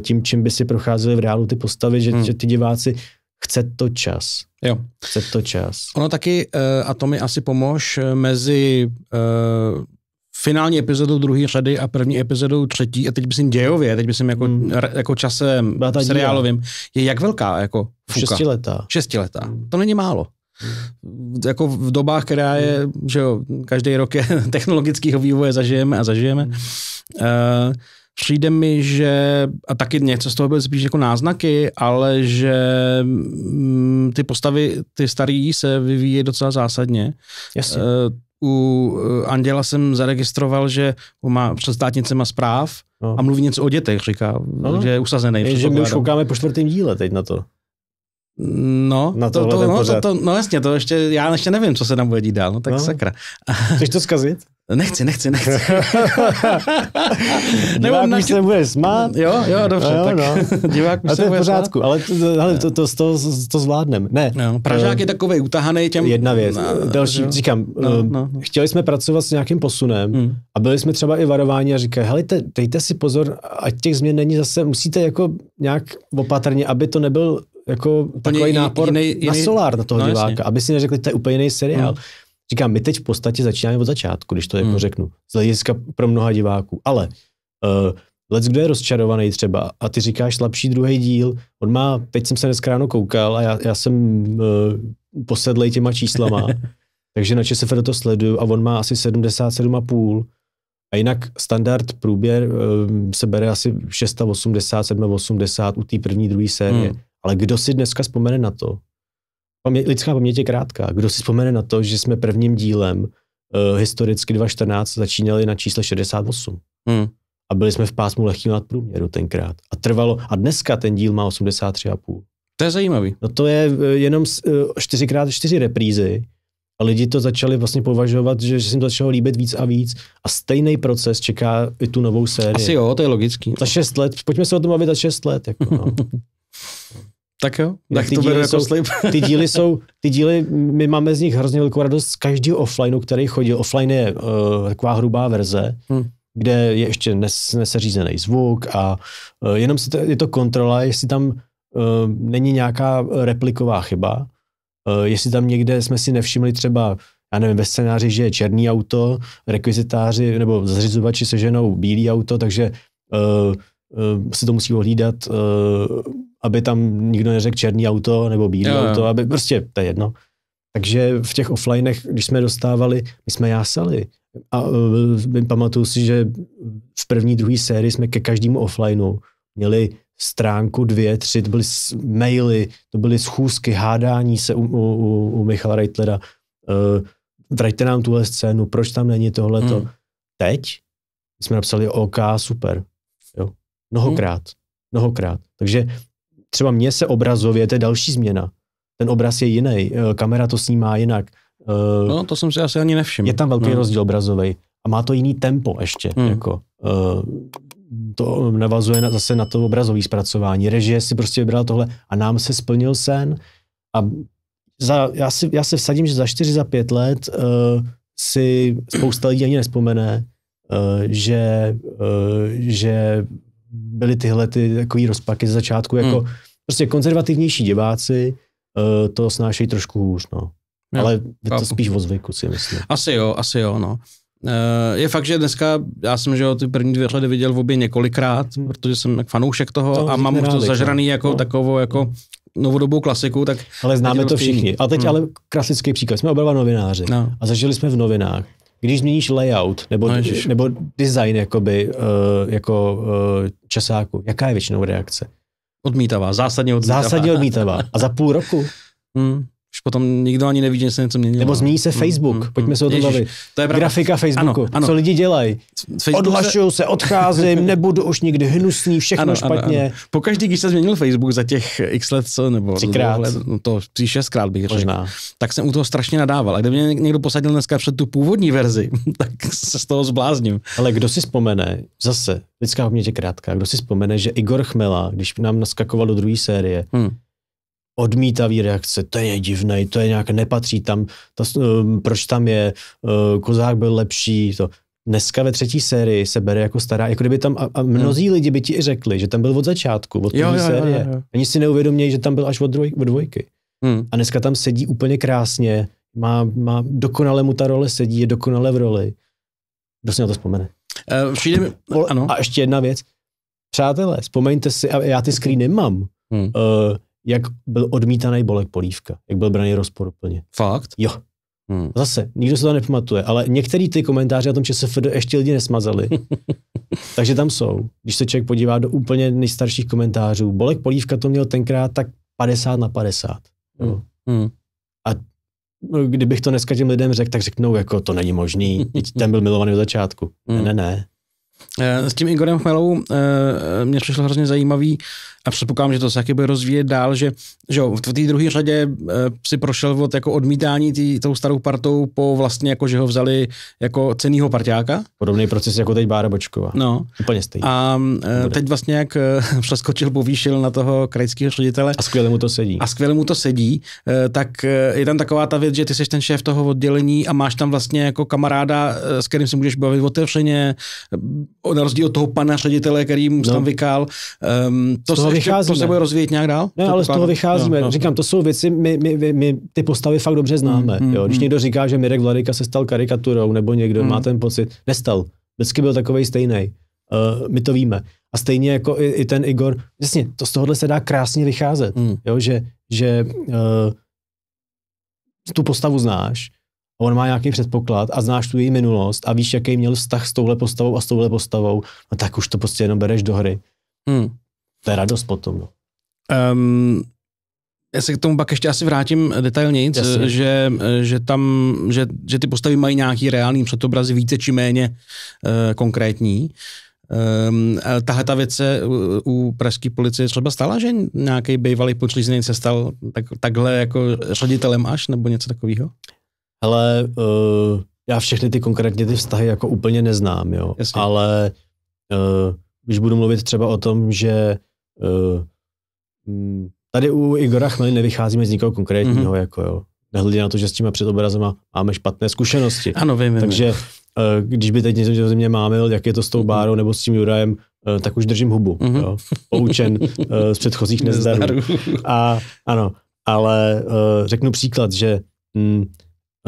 tím, čím by si procházeli v reálu ty postavy, že, hmm. že ty diváci chce to čas. Jo. Chce to čas.
Ono taky, eh, a to mi asi pomož, eh, mezi eh, finální epizodou druhé řady a první epizodou třetí, a teď myslím dějově, teď myslím jako, hmm. jako časem seriálovým, je jak velká jako fuka? Šestiletá. Šestiletá. Hmm. To není málo. Jako v dobách, která je, hmm. že jo, každý rok je (laughs) technologického vývoje zažijeme a zažijeme. Uh, přijde mi, že, a taky něco z toho byly spíš jako náznaky, ale že mm, ty postavy, ty starý se vyvíjí docela zásadně. Jasně. Uh, u eh, Anděla jsem zaregistroval, že on má před státnicema zpráv no. a mluví něco o dětech, říká, no. no. že je usazený. Je, že my už koukáme
po čtvrtém díle teď na to. No, na to, to, no, to, to,
no jasně, to ještě, já ještě nevím, co se tam bude dít dál, no tak no. sakra. Chceš to zkazit? Nechci, nechci, nechci. (laughs)
Divák už se bude smát. Jo, jo, dobře. Jo, tak no. (laughs) divák už se bude pořádku, smát. ale to, ale to, to, to, to zvládnem. Ne. No, Pražák uh, je takový utahaný těm... Jedna věc. Na, no, Další, jo. říkám, no, eh, no, no. chtěli jsme pracovat s nějakým posunem hmm. a byli jsme třeba i varováni a říkají, hele, dejte si pozor, ať těch změn není zase, musíte jako nějak opatrně, aby to nebyl jako takový nápor jiný, jiný, na solár na toho no, diváka, jasně. aby si neřekli, to je úplně jiný seriál. No. Říkám, my teď v podstatě začínáme od začátku, když to jako hmm. řeknu, z hlediska pro mnoha diváků. Ale uh, Let's kdo je rozčarovaný třeba a ty říkáš slabší druhý díl, on má, teď jsem se dneska ráno koukal a já, já jsem uh, posedlej těma číslama, (laughs) takže na se to sleduju a on má asi 77,5 a jinak standard průběr um, se bere asi 680, 780 u té první, druhé série. Hmm. Ale kdo si dneska vzpomene na to, pamě, lidská paměť je krátká. Kdo si vzpomene na to, že jsme prvním dílem uh, historicky 2014 začínali na čísle 68. Hmm. A byli jsme v pásmu lehkým nadprůměru tenkrát. A trvalo, a dneska ten díl má 83,5. To je zajímavý. No to je eh, jenom 4x4 eh, reprízy a lidi to začali vlastně považovat, že, že se jim začalo líbit víc a víc a stejný proces čeká i tu novou sérii. Asi jo, to je logický. Za 6 let, pojďme se o tom bavit za 6 let. Jako, no. (laughs) Tak jo, tak ty to díly jako jsou, slib. (laughs) ty díly jsou, ty díly, my máme z nich hrozně velkou radost z každého offlineu, který chodil. Offline je uh, taková hrubá verze, hmm. kde je ještě nes, neseřízený zvuk a uh, jenom se to, je to kontrola, jestli tam uh, není nějaká repliková chyba, uh, jestli tam někde jsme si nevšimli třeba já nevím, ve scénáři, že je černý auto, rekvizitáři nebo zařizovači seženou bílý auto, takže uh, uh, se to musí ohlídat uh, aby tam nikdo neřekl černý auto nebo bílé auto, aby prostě, to je jedno. Takže v těch offlinech, když jsme dostávali, my jsme jásali. A uh, pamatuju si, že v první, druhé sérii jsme ke každému offlineu měli stránku dvě, tři, to byly maily, to byly schůzky, hádání se u, u, u Michala Reitlera. Uh, vraťte nám tuhle scénu, proč tam není tohleto. Hmm. Teď jsme napsali OK, super. Jo? Mnohokrát. Hmm. Mnohokrát. Takže třeba mně se obrazově, to je další změna. Ten obraz je jiný, eh, kamera to snímá jinak. Eh, no, to jsem si asi ani nevšiml. Je tam velký no. rozdíl obrazový a má to jiný tempo ještě. Hmm. Jako, eh, to navazuje na, zase na to obrazové zpracování. Režie si prostě vybral tohle a nám se splnil sen a za, já, si, já se vsadím, že za 4, za pět let uh, si spousta lidí ani nespomene, uh, že, uh, že byly tyhle ty takový rozpaky z začátku, jako hmm. prostě konzervativnější diváci uh, to snášejí trošku hůř, no. Jo, Ale je to spíš o zvyku, si myslím.
Asi jo, asi jo, no. Eh, je fakt, že dneska, já jsem že jo, ty první dvě hledy viděl v obě několikrát, hmm. protože jsem jak fanoušek toho to a mám už to jako, zažraný ne? No. jako no. takovou jako novodobou klasiku. Tak
ale známe to všichni. A teď hmm. ale klasický příklad. Jsme oba novináři no. a zažili jsme v novinách, když změníš layout nebo, no nebo design jakoby, uh, jako uh, časáku, jaká je většinou reakce?
Odmítavá, zásadně odmítavá. Zásadně (laughs)
odmítavá. A za půl roku? Hmm už potom nikdo ani neví, že se něco měnilo. Nebo změní se hmm, Facebook, mm, mm, pojďme hmm. se o tom bavit. To je pravda. Grafika Facebooku, ano, ano. co lidi
dělají. Odhlašuju se, odcházím, (laughs)
nebudu už nikdy hnusný, všechno ano, špatně. Ano,
ano. každý, když se změnil Facebook za těch x let, co, nebo Třikrát. Let, no to příš šestkrát bych řekl, tak jsem u toho strašně nadával. A kdyby mě někdo posadil
dneska před tu původní verzi, (laughs) tak se z toho zblázním. Ale kdo si vzpomene, zase, lidská paměť je krátká, kdo si vzpomene, že Igor Chmela, když nám naskakoval do druhé série, hmm odmítavý reakce, to je divné, to je nějak nepatří tam, to, um, proč tam je, uh, Kozák byl lepší, to. Dneska ve třetí sérii se bere jako stará, jako kdyby tam, a, a mnozí hmm. lidi by ti i řekli, že tam byl od začátku, od první série. Jo, jo, jo. Oni si neuvědomějí, že tam byl až od, dvoj, od dvojky. Hmm. A dneska tam sedí úplně krásně, má, má, dokonale mu ta role sedí, je dokonale v roli. Kdo si na to vzpomene? Uh, mi, ano. A ještě jedna věc. Přátelé, vzpomeňte si, a já ty screeny mám. Hmm. Uh, jak byl odmítaný Bolek Polívka, jak byl braný rozporuplně. Fakt? Jo. Hmm. Zase, nikdo se to nepamatuje, ale některý ty komentáře o tom že se FD ještě lidi nesmazali. (laughs) Takže tam jsou. Když se člověk podívá do úplně nejstarších komentářů, Bolek Polívka to měl tenkrát tak 50 na 50. Hmm. Hmm. A no, kdybych to dneska těm lidem řekl, tak řeknou, jako to není možný, ten byl milovaný od začátku. Hmm. Ne, ne, ne. Eh, s tím Igorem
Chmelou eh, mě přišlo hrozně zajímavý a předpokládám, že to se taky bude rozvíjet dál, že, že jo, v té druhé řadě eh, si prošel od jako odmítání tý, tou starou partou po vlastně jako, že ho vzali jako cenýho partiáka. Podobný
proces jako teď Bára Bočková. No. Úplně
stejný. A bude. teď vlastně jak (laughs) přeskočil, povýšil na toho krajského ředitele. A skvěle mu to sedí. A skvěle mu to sedí, tak je tam taková ta věc, že ty jsi ten šéf toho oddělení a máš tam vlastně jako kamaráda, s kterým si můžeš bavit otevřeně, na rozdíl od toho pana ředitele, který mu no. tam vykál, um, to, se ještě, to se bude rozvíjet nějak dál? Ne, to ale to z toho vycházíme. No, no.
Říkám, to jsou věci, my, my, my, my ty postavy fakt dobře známe. Mm, mm jo. Když mm. někdo říká, že Mirek Vladyka se stal karikaturou, nebo někdo mm. má ten pocit, nestal. Vždycky byl takový stejný. Uh, eh, my to víme. A stejně jako i, i ten Igor, jasně, to z tohohle se dá krásně vycházet, mm. jo, že, že uh, tu postavu znáš, on má nějaký předpoklad a znáš tu její minulost a víš, jaký měl vztah s touhle postavou a s touhle postavou, no tak už to prostě jenom bereš do hry. Hmm. To je radost potom. No. Um,
já se k tomu pak ještě asi vrátím detailněji, že, že tam, že, že ty postavy mají nějaký reálný předobrazy více či méně uh, konkrétní. Um, tahle ta věc se u, u pražské policie třeba stala, že nějaký bývalý počlízený se
stal tak, takhle jako ředitelem až, nebo něco takového? hele, uh, já všechny ty konkrétně ty vztahy jako úplně neznám, jo. Jasně. Ale uh, když budu mluvit třeba o tom, že uh, tady u Igora Chmely nevycházíme z nikoho konkrétního, mm-hmm. jako jo. Nehledě na to, že s těma předobrazama máme špatné zkušenosti. Ano, vím. vím Takže uh, když by teď něco ze mě máme, jak je to s tou mhm. Bárou nebo s tím Jurajem, uh, tak už držím hubu, mm-hmm. jo. Poučen uh, z předchozích (laughs) nezdarů. A ano, ale uh, řeknu příklad, že mm,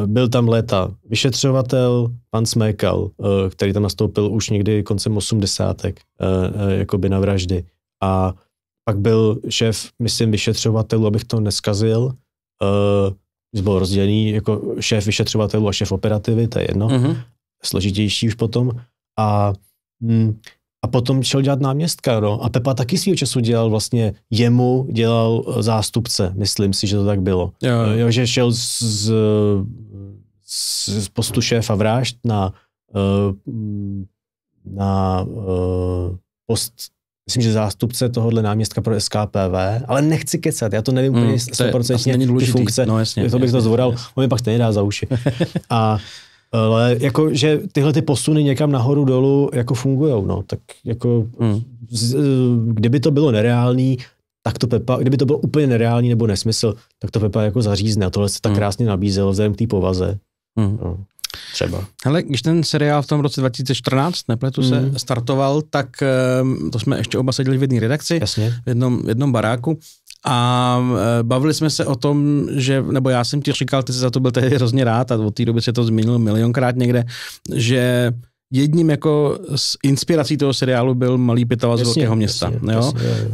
byl tam léta vyšetřovatel, pan Smékal, eh, který tam nastoupil už někdy koncem jako jakoby na vraždy. A pak byl šéf, myslím, vyšetřovatelů, abych to neskazil, byl rozdělený jako šéf vyšetřovatelů a šéf operativy, to je jedno, mm-hmm. složitější už potom. A mm, a potom šel dělat náměstka, no. A Pepa taky svýho času dělal vlastně, jemu dělal eh, zástupce, myslím si, že to tak bylo. Jo, jo. že šel z, z, z postu šéfa vražd na, eh, na eh, post myslím, že zástupce tohohle náměstka pro SKPV, ale nechci kecat, já to nevím úplně mm, 100% to je, není důležitý. ty funkce, no, jasně, to bych jasně, to zvoral, jasně. on mi pak stejně dá za uši. (laughs) A ale jako, že tyhle ty posuny někam nahoru dolů jako fungujou, no. Tak jako, mm. z, kdyby to bylo nereální, tak to Pepa, kdyby to bylo úplně nereální nebo nesmysl, tak to Pepa jako zařízne. A tohle se tak mm. krásně nabízelo vzhledem k té povaze. Mm. No. Třeba.
Hele, když ten seriál v tom roce 2014, nepletu se, mm. startoval, tak ehm, to jsme ještě oba seděli v jedné redakci, Jasně. v jednom, v jednom baráku. A e, bavili jsme se o tom, že, nebo já jsem ti říkal, ty jsi za to byl tehdy hrozně rád a od té doby se to změnilo milionkrát někde, že jedním jako z inspirací toho seriálu byl Malý pytel z velkého města. Jasně, jo? Jasně, jasně.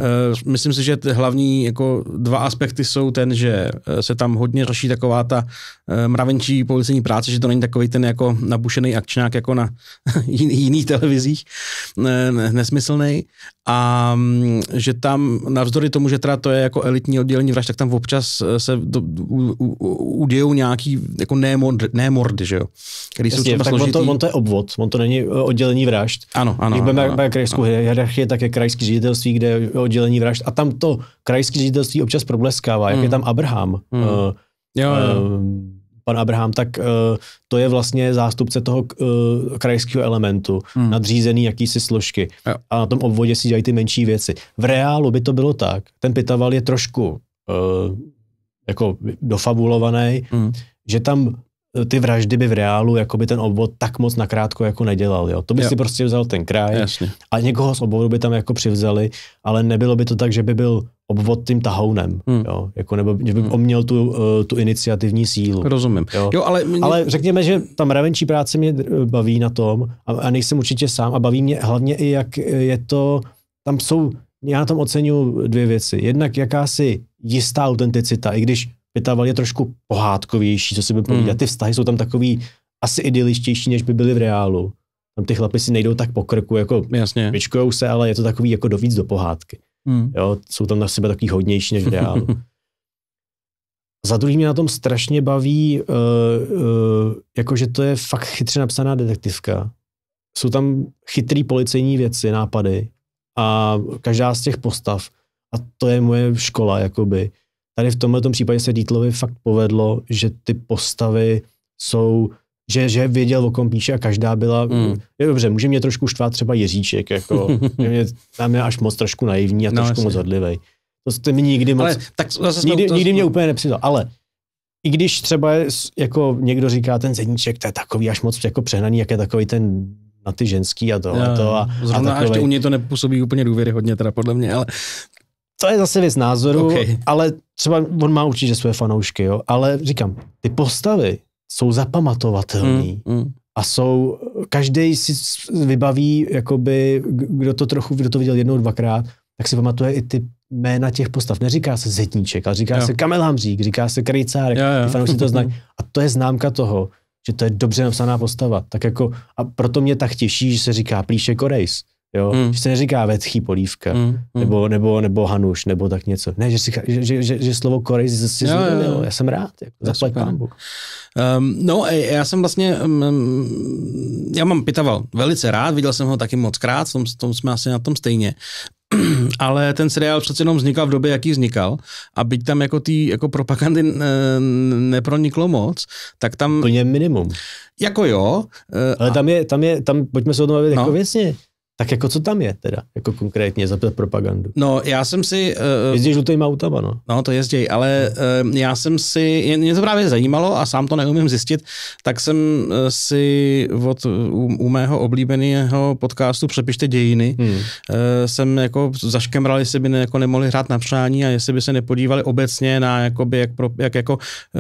Eh, myslím si, že hlavní jako dva aspekty jsou ten, že eh, se tam hodně řeší taková ta eh, mravenčí policejní práce, že to není takový ten jako nabušený akčňák jako na (laughs) jiných televizích, nesmyslný. A mm, že tam navzdory tomu, že teda to je jako elitní oddělení vražd, tak tam občas se do, u, u, udějou nějaký jako némordy, né že jo? Který jasně, jsou tak on to, on to
je obvod, on to není eh, oddělení vražd. Ano, ano. Když budeme krajskou ano. hierarchii, tak je krajský ředitelství, kde je oddělení vražd. A tam to krajský ředitelství občas probleskává, jak mm. je hmm. tam Abraham. Mm. Uh, jo, jo. Uh, pan Abraham, tak uh, to je vlastně zástupce toho uh, krajského elementu, hmm. nadřízený jakýsi složky. Jo. A na tom obvodě si dělají ty menší věci. V reálu by to bylo tak, ten pitaval je trošku uh, jako dofabulovaný, hmm. že tam ty vraždy by v reálu jako by ten obvod tak moc nakrátko jako nedělal. Jo? To by jo. si prostě vzal ten kraj Jasně. a někoho z obvodu by tam jako přivzali, ale nebylo by to tak, že by byl obvod tím tahounem, hmm. jo? Jako, nebo že by hmm. on měl tu, uh, tu iniciativní sílu. Rozumím. Jo? Jo, ale, mě... ale řekněme, že ta mravenčí práce mě baví na tom a, a nejsem určitě sám a baví mě hlavně i, jak je to, tam jsou, já na tom oceňuji dvě věci. Jednak jakási jistá autenticita, i když Pitaval je trošku pohádkovější, co si by povídat. Mm. Ty vztahy jsou tam takový asi idylištější, než by byly v reálu. Tam ty chlapy si nejdou tak po krku, jako Jasně. vyčkujou se, ale je to takový jako dovíc do pohádky. Mm. Jo, jsou tam na sebe takový hodnější než v reálu. (laughs) Za druhý mě na tom strašně baví, uh, uh, jakože to je fakt chytře napsaná detektivka. Jsou tam chytrý policejní věci, nápady a každá z těch postav. A to je moje škola, jakoby. Tady v tomto případě se Dítlovi fakt povedlo, že ty postavy jsou že, že věděl o kom píše a každá byla, mm. je dobře, může mě trošku štvát třeba Jeříček, jako, (laughs) mě, tam je až moc trošku naivní a no, trošku moc hodlivý. To jste mi nikdy moc, ale, tak zase nikdy, to, nikdy mě úplně nepřidal, ale i když třeba jako někdo říká ten zedníček, to je takový až moc jako přehnaný, jak je takový ten na ty ženský a to. a to a, zrovna a takovej... ještě u něj to nepůsobí úplně důvěryhodně, teda podle mě, ale to je zase věc názoru, okay. ale třeba on má určitě své fanoušky, jo? ale říkám, ty postavy jsou zapamatovatelné. Mm, mm. A jsou, každý si vybaví, jakoby, kdo to trochu, kdo to viděl jednou, dvakrát, tak si pamatuje i ty jména těch postav. Neříká se Zetníček, ale říká jo. se Kamel Hamřík, říká se Krejcárek, ty fanoušci to znají. (laughs) A to je známka toho, že to je dobře napsaná postava. Tak jako, a proto mě tak těší, že se říká Plíše Korejs. Jo? Mm. Že se neříká vetchý polívka, mm. Nebo, nebo, nebo hanuš, nebo tak něco. Ne, že, si, že, že, že, že slovo zase si jo, jo, jo. Já jsem rád, jako, zaplať pán Bůh. Um, ehm, no, já jsem vlastně,
um, já mám Pitaval velice rád, viděl jsem ho taky moc krát, tom, tom jsme asi na tom stejně (clears throat) ale ten seriál přece jenom vznikal v době, jaký vznikal a byť tam jako ty jako propagandy neproniklo moc, tak tam... Plně minimum.
Jako jo. E, ale a... tam je, tam je, tam pojďme se o tom bavit jako no. jako věcně. Tak jako co tam je teda, jako konkrétně za propagandu?
No já jsem si... Uh, eh, eh, jezdí žlutýma autama, no. No to jezdí, ale uh, já jsem si, mě to právě zajímalo a sám to neumím zjistit, tak jsem uh, si od u, u mého oblíbeného podcastu Přepište dějiny, hmm. uh, jsem jako zaškemral, jestli by ne, jako nemohli hrát na přání a jestli by se nepodívali obecně na jakoby, jak, pro, jak jako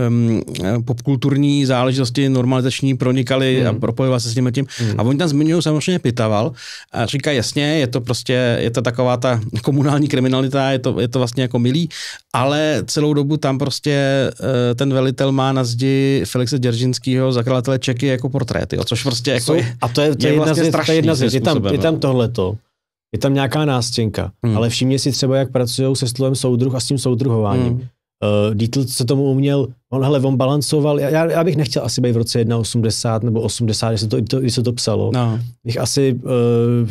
um, popkulturní záležitosti normalizační pronikaly hmm. a propojovali se s tím tím. Hmm. A oni tam zmiňují samozřejmě Pitaval, říká jasně, je to prostě, je to taková ta komunální kriminalita, je to, je to vlastně jako milý, ale celou dobu tam prostě eh, ten velitel má na zdi Felixe Děržinského, zakladatele Čeky jako
portréty, jo, což prostě jako je, A to je, to je, je vlastně jedna, z, to je jedna z, je tam, je tam tohleto, je tam nějaká nástěnka, hmm. ale všimně si třeba, jak pracují se slovem soudruh a s tím soudruhováním. Hmm Uh, Dietl se tomu uměl, on hele, on balancoval, já, já bych nechtěl asi být v roce 1,80 nebo 80, když se to, když se to psalo. No. Bych asi, uh,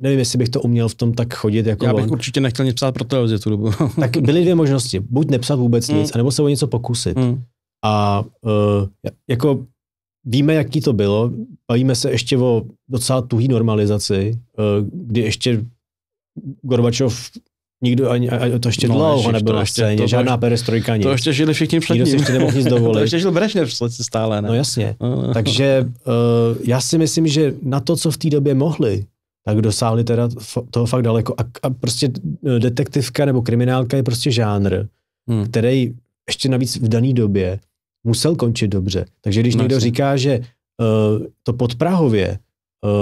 nevím, jestli bych to uměl v tom tak chodit jako Já bych on. určitě nechtěl nic psát pro televizi tu dobu. (laughs) tak byly dvě možnosti, buď nepsat vůbec mm. nic, anebo se o něco pokusit. Mm. A uh, jako víme, jaký to bylo, bavíme se ještě o docela tuhý normalizaci, uh, kdy ještě Gorbačov Nikdo ani, ani to ještě no, dlouho no, nebyl na scéně, žádná perestrojka, nic. To ještě žili všichni předtím. Nikdo si ještě nemohl nic (laughs) dovolit. to ještě
žil Brešnev přece
stále, ne? No jasně. No, no. Takže uh, já si myslím, že na to, co v té době mohli, tak dosáhli teda toho fakt daleko. A, a prostě eh, detektivka nebo kriminálka je prostě žánr, hmm. který ještě navíc v dané době musel končit dobře. Takže když no, někdo jasně. říká, že uh, to Prahově,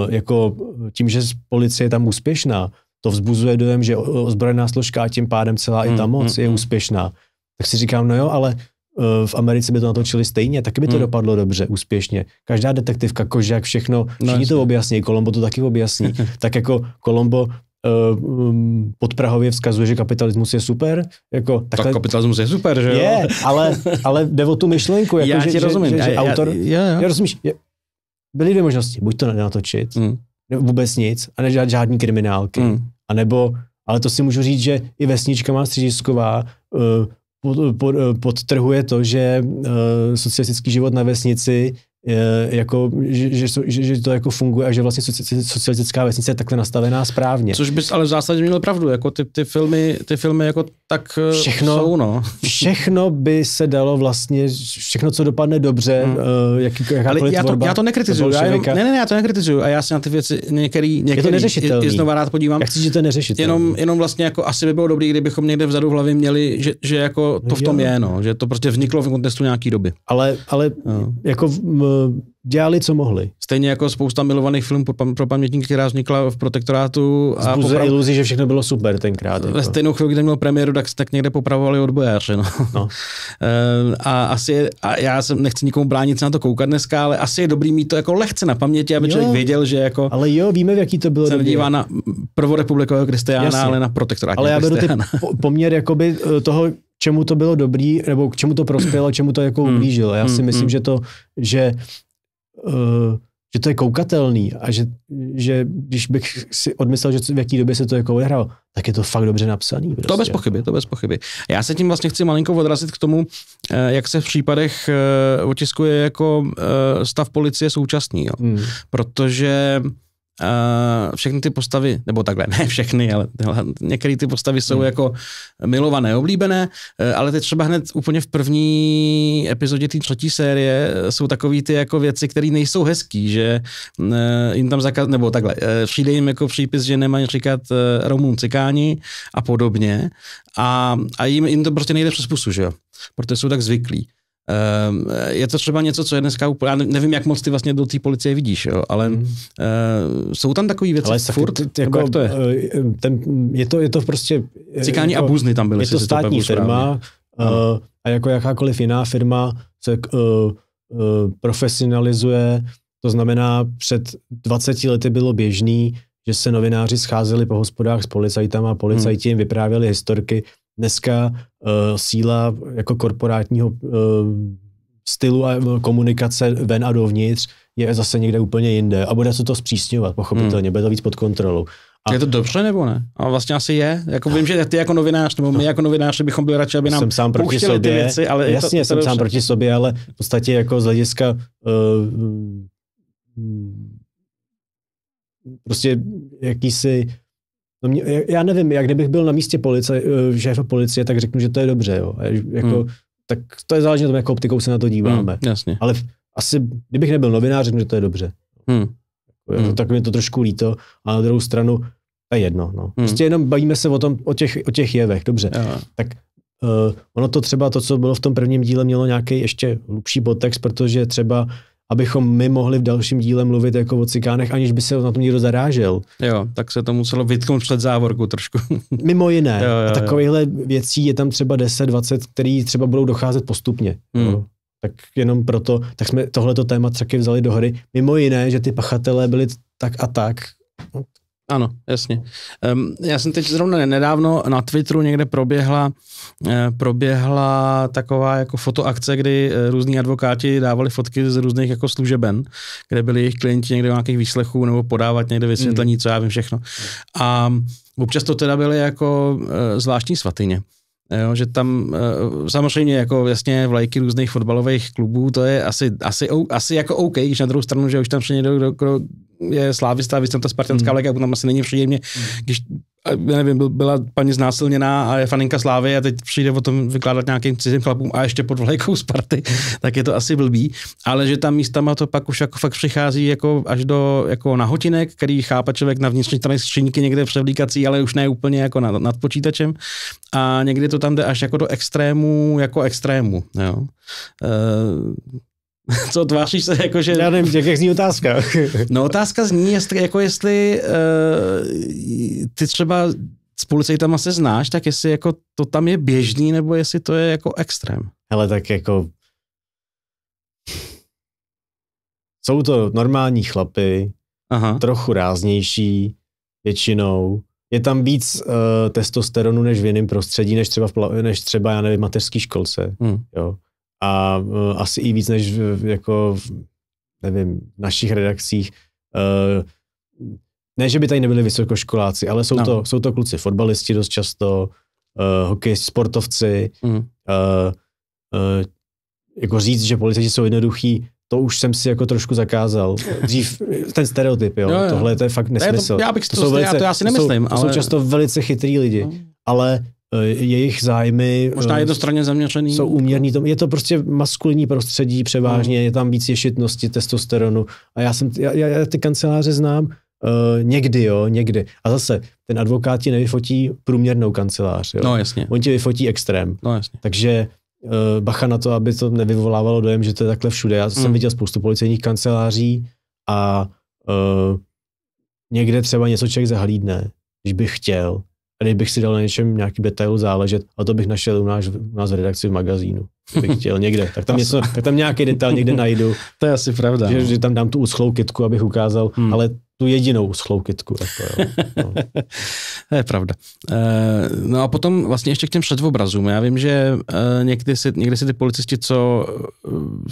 uh, jako tím, že policie je tam úspěšná, to vzbuzuje dojem, že ozbrojená složka a tím pádem celá hmm, i ta hmm, moc hmm, je hmm. úspěšná. Tak si říkám, no jo, ale e, v Americe by to natočili stejně, taky by to hmm. dopadlo dobře, úspěšně. Každá detektivka, jak všechno, no, všichni no, to objasní, Kolombo to taky objasní. (laughs) tak jako Kolombo e, pod Prahově vzkazuje, že kapitalismus je super. Jako, takhle... Tak kapitalismus je super, že jo? Je, ale, (laughs) ale jde o tu myšlenku. Jako, já že, ti že, rozumím. Že, že já, autor, já, já, já. já rozumíš, je, byly dvě možnosti. Buď to nenatočit, mm vůbec nic a nedělat žádný kriminálky. Mm. A nebo, ale to si můžu říct, že i vesnička má středižsková uh, eh, pod, pod, eh, podtrhuje to, že uh, socialistický život na vesnici jako, že, že, že, to jako funguje a že vlastně socialistická vesnice je takhle nastavená správně. Což
bys ale v zásadě měl pravdu, jako ty, ty, filmy, ty filmy jako tak eh, všechno,
jsou, no. všechno by se dalo vlastně, všechno, co dopadne dobře, hmm. Eh, jaký, ale já to, já to nekritizuju, já jenom, ne, ne,
ne, já to nekritizuju a já se na ty věci některý, některý je to neřešitelný. I, i rád podívám. chci, že to je Jenom, jenom vlastně jako asi by bylo dobrý, kdybychom někde vzadu v hlavě měli, že, že jako to v tom je, no, že to prostě vzniklo v kontextu nějaký doby. Ale, ale no. jako
dělali, co mohli.
Stejně jako spousta milovaných filmů pro, pro pamětník, která vznikla v protektorátu. A Zbuze poprav... iluzi,
že všechno bylo super tenkrát. Ve jako. stejnou
chvíli, kdy měl premiéru, tak, tak někde popravovali odbojáře. No. No. (laughs) Eh, a asi, a já jsem nechci nikomu bránit se na to koukat dneska, ale asi je dobrý mít to jako lehce na paměti, aby jo, člověk věděl, že jako...
Ale jo, víme, v jaký to bylo. Jsem dívá na prvorepublikového křesťana, ale na protektorátního Ale já beru ty poměr jakoby eh, toho, čemu to bylo dobrý, nebo k čemu to prospělo, hmm. čemu to jako hmm. ublížilo. Já hmm. si myslím, že to, že uh, že to je koukatelný a že, že když bych si odmyslel, že v jaký době se to jako odehrál, tak je to fakt dobře napsaný. Prostě. To bez prostě.
pochyby, to bez pochyby. Já se tím vlastně chci malinko odrazit k tomu, eh, jak se v případech eh, otiskuje jako stav policie současný. Jo. Hmm. Protože všechny ty postavy, nebo takhle, ne všechny, ale některé ty postavy jsou hmm. jako milované, oblíbené, e, ale teď třeba hned úplně v první epizodě té třetí série jsou takové ty jako věci, které nejsou hezký, že e, jim tam zakaz, nebo takhle, e, přijde jim jako přípis, že nemají říkat Romům cikáni a podobně a, a jim, jim to prostě nejde přes pusu, že jo, protože jsou tak zvyklí. Ehm, je to třeba něco, co je dneska úplně, já nevím, jak moc ty vlastně do té policie vidíš, jo, ale mm. uh, jsou tam takové věci ale furt, ty, jako, jak to je?
Eh, ten, je, to, je to prostě... Eh, Cikání jako, a buzny tam byly. Je to státní to firma uh, a jako jakákoliv jiná firma se uh, uh, profesionalizuje, to znamená před 20 lety bylo běžný, že se novináři scházeli po hospodách s policajtama, policajti jim hmm. vyprávěli historky dneska uh, síla jako korporátního uh, stylu a eh, komunikace ven a dovnitř je zase někde úplně jinde a bude se to zpřísňovat, pochopitelně, hmm. bude to víc pod kontrolou. A... Je to dobře nebo ne?
A vlastně asi je. Jako vím, že ty jako novinář, nebo my no. jako novináři bychom byli radši, aby
nám jsem sám proti sobě, ty věci, ale Jasně, to, to jsem dobře. sám proti sobě, ale v podstatě jako z hlediska uh, prostě jakýsi No mě, já nevím, jak kdybych byl na místě policie, eh, šéfa policie, tak řeknu, že to je dobře. Jo. Jako, hmm. Tak to je záleží na tom, jakou optikou se na to díváme. Hmm, jasně. Ale asi, kdybych nebyl novinář, řeknu, že to je dobře. Hmm. Jako, jako hmm. Tak mi to trošku líto, a na druhou stranu, to je jedno. No. Hmm. Prostě jenom bavíme se o, tom, o, těch, o těch jevech, dobře. Jo. Tak uh, ono to třeba, to, co bylo v tom prvním díle, mělo nějaký ještě hlubší podtext, protože třeba abychom my mohli v dalším díle mluvit jako o cikánech, aniž by se na tom někdo zarážel.
Jo, tak se to muselo vytknout před závorku trošku. (laughs)
Mimo jiné. Jo, jo, jo. a takovýchhle věcí je tam třeba 10-20, který třeba budou docházet postupně. Hmm. No. Tak jenom proto, tak jsme tohleto téma taky vzali do hry. Mimo jiné, že ty pachatelé byli tak a tak,
ano, jasně. Um, já jsem teď zrovna nedávno na Twitteru někde proběhla, uh, proběhla taková jako fotoakce, kdy uh, různí advokáti dávali fotky z různých jako služeben, kde byli jejich klienti někde nějakých výslechů nebo podávat někde vysvětlení, mm. co já vím všechno. A občas to teda byly jako uh, zvláštní svatyně. Jo, že tam eh, samozřejmě jako jasně vlajky různých fotbalových klubů, to je asi, asi, asi jako OK, když na druhou stranu, že už tam přijde někdo, kdo, kdo je slávista, vy tam ta spartanská hmm. lega, tam asi není příjemně, hmm. když já nevím, byla paní znásilněná a je faninka Slávy a teď přijde o tom vykládat nějakým cizím chlapům a ještě pod vlajkou Sparty, (laughs) tak je to asi blbý. Ale že tam místama to pak už jako fakt přichází jako až do jako nahotinek, který chápe člověk na vnitřní straně skřínky někde převlíkací, ale už ne úplně jako nad, nad počítačem. A někdy to tam jde až jako do extrému, jako extrému. Jo. E, (laughs) Co tváříš se jako, že... Já nevím, jak, jak zní otázka. (laughs) no otázka zní, jestli, jako jestli uh, ty třeba s policajtama se znáš, tak jestli jako to tam je běžný, nebo jestli to je
jako extrém. Hele, tak jako... Jsou to normální chlapy, Aha. trochu ráznější většinou. Je tam víc uh, testosteronu než v jiném prostředí, než třeba, v, než třeba já nevím, mateřský školce. Hmm. Jo a uh, asi i víc než v, jako v, nevím, v našich redakcích. Uh, ne, že by tady nebyli vysokoškoláci, ale jsou, no. to, jsou to kluci fotbalisti dost často, uh, e, hokej, sportovci. Mm. Uh, uh, jako říct, že policajti jsou jednoduchý, to už jsem si jako trošku zakázal. Dřív ten stereotyp, jo. jo, jo. Tohle to je fakt nesmysl. Ne, to, já bych to, to, jsou velice, já to já si nemyslím. To jsou, ale... to jsou často velice chytrý lidi. No. Ale Eh, jejich zájmy Možná eh, jednostranně zaměřený. jsou úměrný tomu. Je to prostě maskulinní prostředí převážně, mm. je tam víc ješitnosti, testosteronu. A já jsem, já, já ty kanceláře znám uh, někdy, jo, někdy. A zase, ten advokát ti nevyfotí průměrnou kancelář, jo. No jasně. On ti vyfotí extrém. No jasně. Takže uh, bacha na to, aby to nevyvolávalo dojem, že to je takhle všude. Já mm. jsem viděl spoustu policejních kanceláří a uh, někde třeba něco člověk zahlídne, když by chtěl Tady bych si dal na něčem nějaký detail záležet, a to bych našel u nás, u nás v redakci v magazínu. Bych (laughs) chtěl někde. Tak tam, něco, tak tam nějaký detail někde najdu. (laughs) to je asi pravda. Že, no. že tam dám tu uschlou kitku, abych ukázal, hmm. ale tu jedinou kytku. Jako, jo. (laughs) No.
to je pravda. E, no a potom vlastně ještě k těm předobrazům. Já vím, že e, někdy, si, někdy si ty policisti, co eh,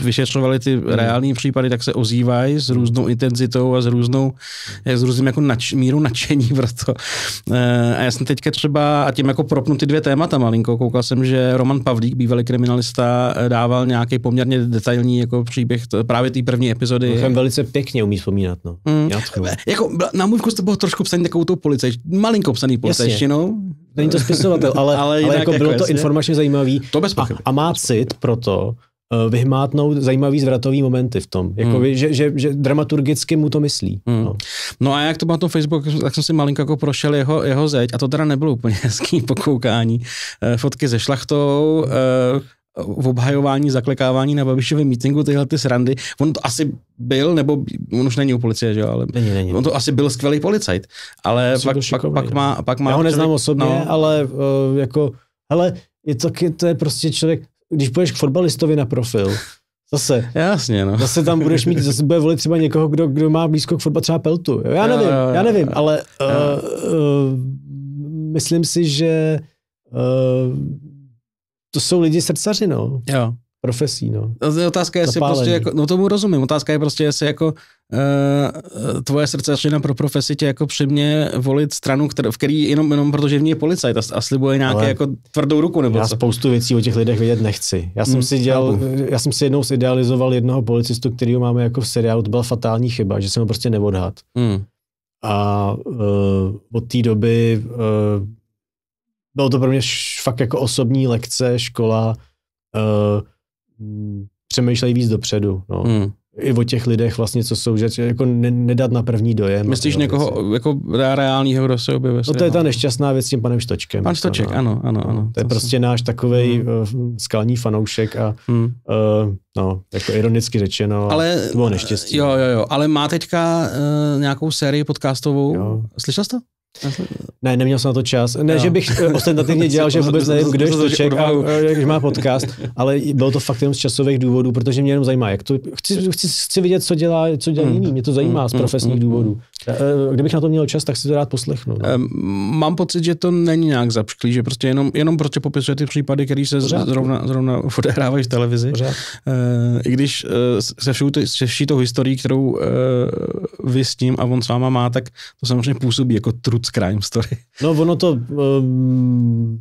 vyšetřovali ty hmm. reální případy, tak se ozývají s hmm. různou intenzitou a s různou, jak s různým jako nač, míru nadšení pro to. E, a já jsem teďka třeba, a tím jako propnu ty dvě témata malinko, koukal jsem, že Roman Pavlík, bývalý kriminalista, dával nějaký poměrně detailní jako příběh t, právě té první epizody. Jsem velice pěkně umí vzpomínat. No. Hmm. Já jako na můj vkus to bylo trošku psaný takovou tou policaj,
malinko psaný policajštinou. Není to spisovatel, ale, (laughs) ale, ale jako, jako bylo jasně. to informačně zajímavý. To bez pochyby. A, a má cit pro to, eh, vyhmátnout zajímavý zvratový momenty v tom. Jako, hmm. že, že, že, dramaturgicky mu to myslí. Hmm. No.
no. a jak to má na tom Facebook, tak jsem si malinko jako prošel jeho, jeho zeď a to teda nebylo úplně (laughs) hezký pokoukání. Eh, fotky ze šlachtou, eh, v obhajování, zaklekávání na Babišově mítingu tyhle ty srandy. On to asi byl, nebo on už není u policie, že jo, ale není, není. on to asi byl skvělý policajt, ale pak, pak, pak, má, no. pak má... Já ho neznám člověk, osobně, no.
ale uh, jako, hele, je to, to je prostě člověk, když půjdeš k fotbalistovi na profil, Zase. Jasně, no. Zase tam budeš mít, zase bude volit třeba někoho, kdo, kdo má blízko k fotbalu, třeba Peltu. Jo? Já nevím, jo, jo, jo, já nevím, ale jo. Uh, uh, myslím si, že uh, to jsou lidi srdcaři, no. Jo. Profesí, no. no je otázka je, jestli Zapálení. prostě, jako,
no tomu rozumím, otázka je prostě, jestli jako uh, tvoje srdcařina pro profesi tě jako přimě volit stranu, kter, v který jenom, jenom protože v ní je policajt a, a slibuje nějaké Ale jako tvrdou ruku nebo Já co?
spoustu věcí o těch lidech vědět nechci. Já jsem, hmm, si dělal, já jsem si jednou zidealizoval jednoho policistu, který máme jako v seriálu, to byla fatální chyba, že jsem ho prostě neodhad. Hmm. A uh, od té doby uh, bylo to pro mě š, fakt jako osobní lekce, škola, uh, přemýšlej víc dopředu, no. Hmm. I o těch lidech vlastně, co jsou, že jako ne, nedat na první dojem. Myslíš někoho
jako reálního, kdo
se objevil? No to je ta nešťastná věc s tím panem Štočkem. Pan Štoček, no. ano, ano, ano. To je prostě náš takový hmm. uh, skalní fanoušek a hmm. uh, no, jako ironicky řečeno, ale, to bylo neštěstí.
Jo, jo, jo, ale má teďka uh, nějakou sérii podcastovou, jo. slyšel jsi to?
Ne, neměl jsem na to čas. Ne, no. že bych eh, ostentativně dělal, že (laughs) vůbec nevím, kdo to Štoček a eh, jak má podcast, (laughs) ale bylo to fakt jenom z časových důvodů, protože mě jenom zajímá, jak to, chci, chci, chci vidět, co dělá, co dělá mm. jiný, mě to zajímá z mm, mm, profesních důvodů. Eh, kdybych na to měl čas, tak si to rád poslechnu. No.
Mám pocit, že to není nějak zapšklý, že prostě jenom, jenom prostě popisuje ty případy, které se zrovna, zrovna odehrávají v televizi. Pořádku. I když se všou, se vší tou historií, kterou vy s ním a on s váma má, tak to samozřejmě působí jako trud z Crime Story.
No ono to... Um,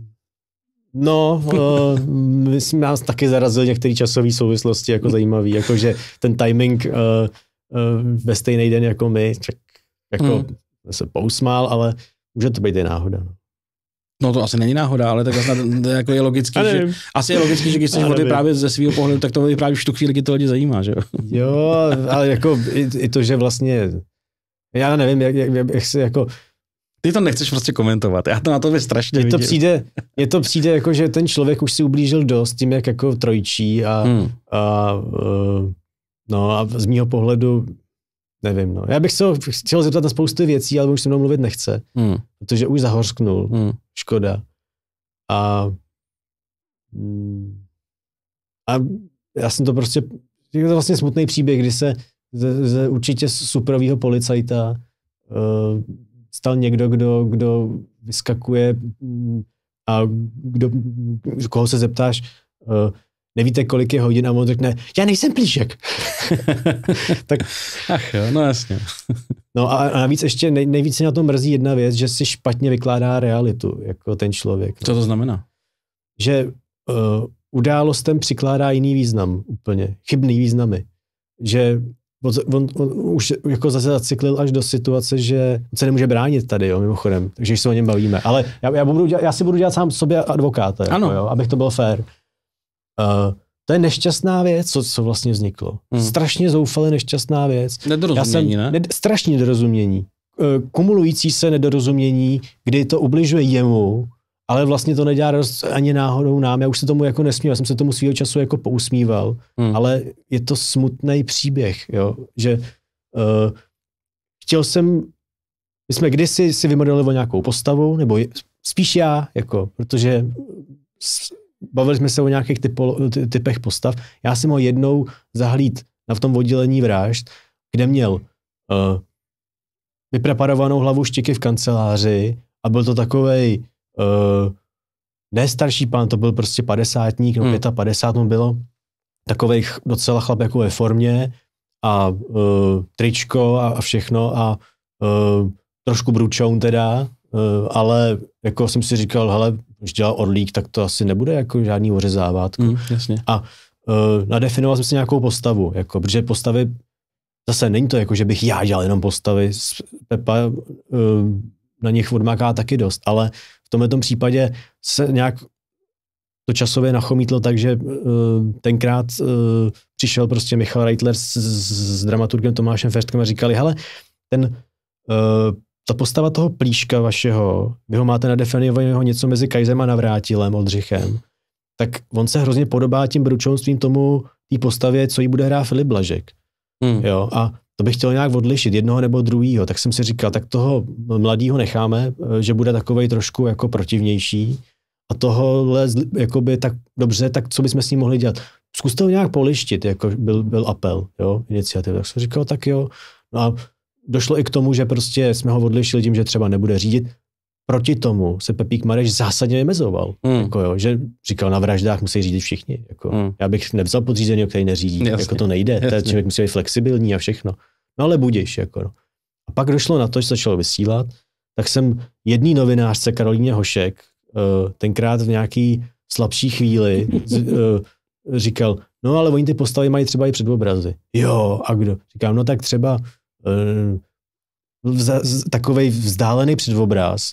no, uh, ehm, myslím, nás taky zarazil některé časové souvislosti jako zajímavý, že ten timing uh, uh, ve stejný den jako my, tak jako hmm. se pousmál, ale může to být i náhoda. No. no to asi není náhoda, ale tak vlastně jako je logický, že, asi je logický, že když chceš právě
ze svého pohledu, tak to právě v tu chvíli, kdy to lidi zajímá, že
jo? ale jako i, i to, že vlastně, já nevím, jak, jak, jak se jako ty to nechceš prostě
komentovat. Já to
na to by strašně Je to přijde, je (laughs) to přijde jako, že ten člověk už si ublížil dost tím, jak jako trojčí a, hmm. a e, no a z mýho pohledu nevím. No. Já bych se ho chtěl zeptat na spoustu věcí, ale už se mnou mluvit nechce, hmm. protože už zahorsknul, Hmm. Škoda. A, a já jsem to prostě, je to vlastně smutný příběh, kdy se ze, ze určitě superového policajta uh, stal někdo, kdo, kdo vyskakuje mm, a kdo, koho se zeptáš, eh, nevíte, kolik je hodin a on řekne, já nejsem plíšek. (laughs) tak, Ach jo, no jasně. no a, a navíc ještě nej, nejvíc se na tom mrzí jedna věc, že si špatně vykládá realitu, jako ten člověk. No. Co to znamená? Že uh, událostem přikládá jiný význam úplně, chybný významy. Že on, on, on už jako zase zacyklil až do situace, že on se nemůže bránit tady, jo, mimochodem, takže se o něm bavíme. Ale já, já, budu dělat, já si budu dělat sám sobě advokáta, Jako, jo, abych to byl fér. Uh, to je nešťastná věc, co, co vlastně vzniklo. Hmm. Strašně zoufale nešťastná věc. Nedorozumění, jsem, ne? ne? Strašně nedorozumění. Uh, kumulující se nedorozumění, kdy to ubližuje jemu, ale vlastně to nedělá radost ani náhodou nám. Já už se tomu jako nesmíval. já jsem se tomu svého času jako pousmíval, hmm. ale je to smutný příběh, jo? že uh, chtěl jsem, my jsme kdysi si vymodelovali nějakou postavu, nebo spíš já, jako, protože bavili jsme se o nějakých typo, typech postav. Já jsem ho jednou zahlíd na v tom oddělení vražd, kde měl uh, vypreparovanou hlavu štiky v kanceláři a byl to takovej uh, ne starší pán, to byl prostě padesátník, no hmm. 55 mu bylo, takových docela jako ve formě a uh, tričko a, a všechno a uh, trošku bručoun teda, uh, ale jako jsem si říkal, hele, když dělal Orlík, tak to asi nebude jako žádný ořezávátko. Mm, jasně. A uh, nadefinoval jsem si nějakou postavu, jako, protože postavy, zase není to jako, že bych já dělal jenom postavy. Pepa uh, na nich odmaká taky dost, ale v tomto případě se nějak to časově nachomítlo tak, že uh, tenkrát uh, přišel prostě Michal Reitler s, s, s dramaturgem Tomášem Festkem a říkali, hele, ten, uh, ta postava toho plíška vašeho, vy ho máte nadefinovaného něco mezi Kajzem a Navrátilem, Oldřichem, tak on se hrozně podobá tím bručovstvím tomu té postavě, co jí bude hrát Filip Blažek. Hmm. Jo, a to bych chtěl nějak odlišit, jednoho nebo druhého. Tak jsem si říkal, tak toho mladýho necháme, eh, že bude takový trošku jako protivnější a jako jakoby, tak dobře, tak co bychom s ním mohli dělat? Zkuste ho nějak polištit, jako byl, byl apel, jo, iniciativa. Tak jsem říkal, tak jo. No a došlo i k tomu, že prostě jsme ho odlišili tím, že třeba nebude řídit, proti tomu se Pepík Mareš zásadně vymezoval. Hmm. Jako jo, že říkal, na vraždách musí řídit všichni. Jako. Hmm. Já bych nevzal podřízeného, který neřídí. Jako Jasně. Jako to nejde. Ten člověk musí být flexibilní a všechno. No ale budíš. Jako, no. A pak došlo na to, že začalo vysílat, tak jsem jedný novinářce Karolíně Hošek eh, tenkrát v nějaký slabší chvíli eh, říkal, no ale oni ty postavy mají třeba i předobrazy. Jo, a kdo? Říkám, no tak třeba eh, takový vzdálený předobraz,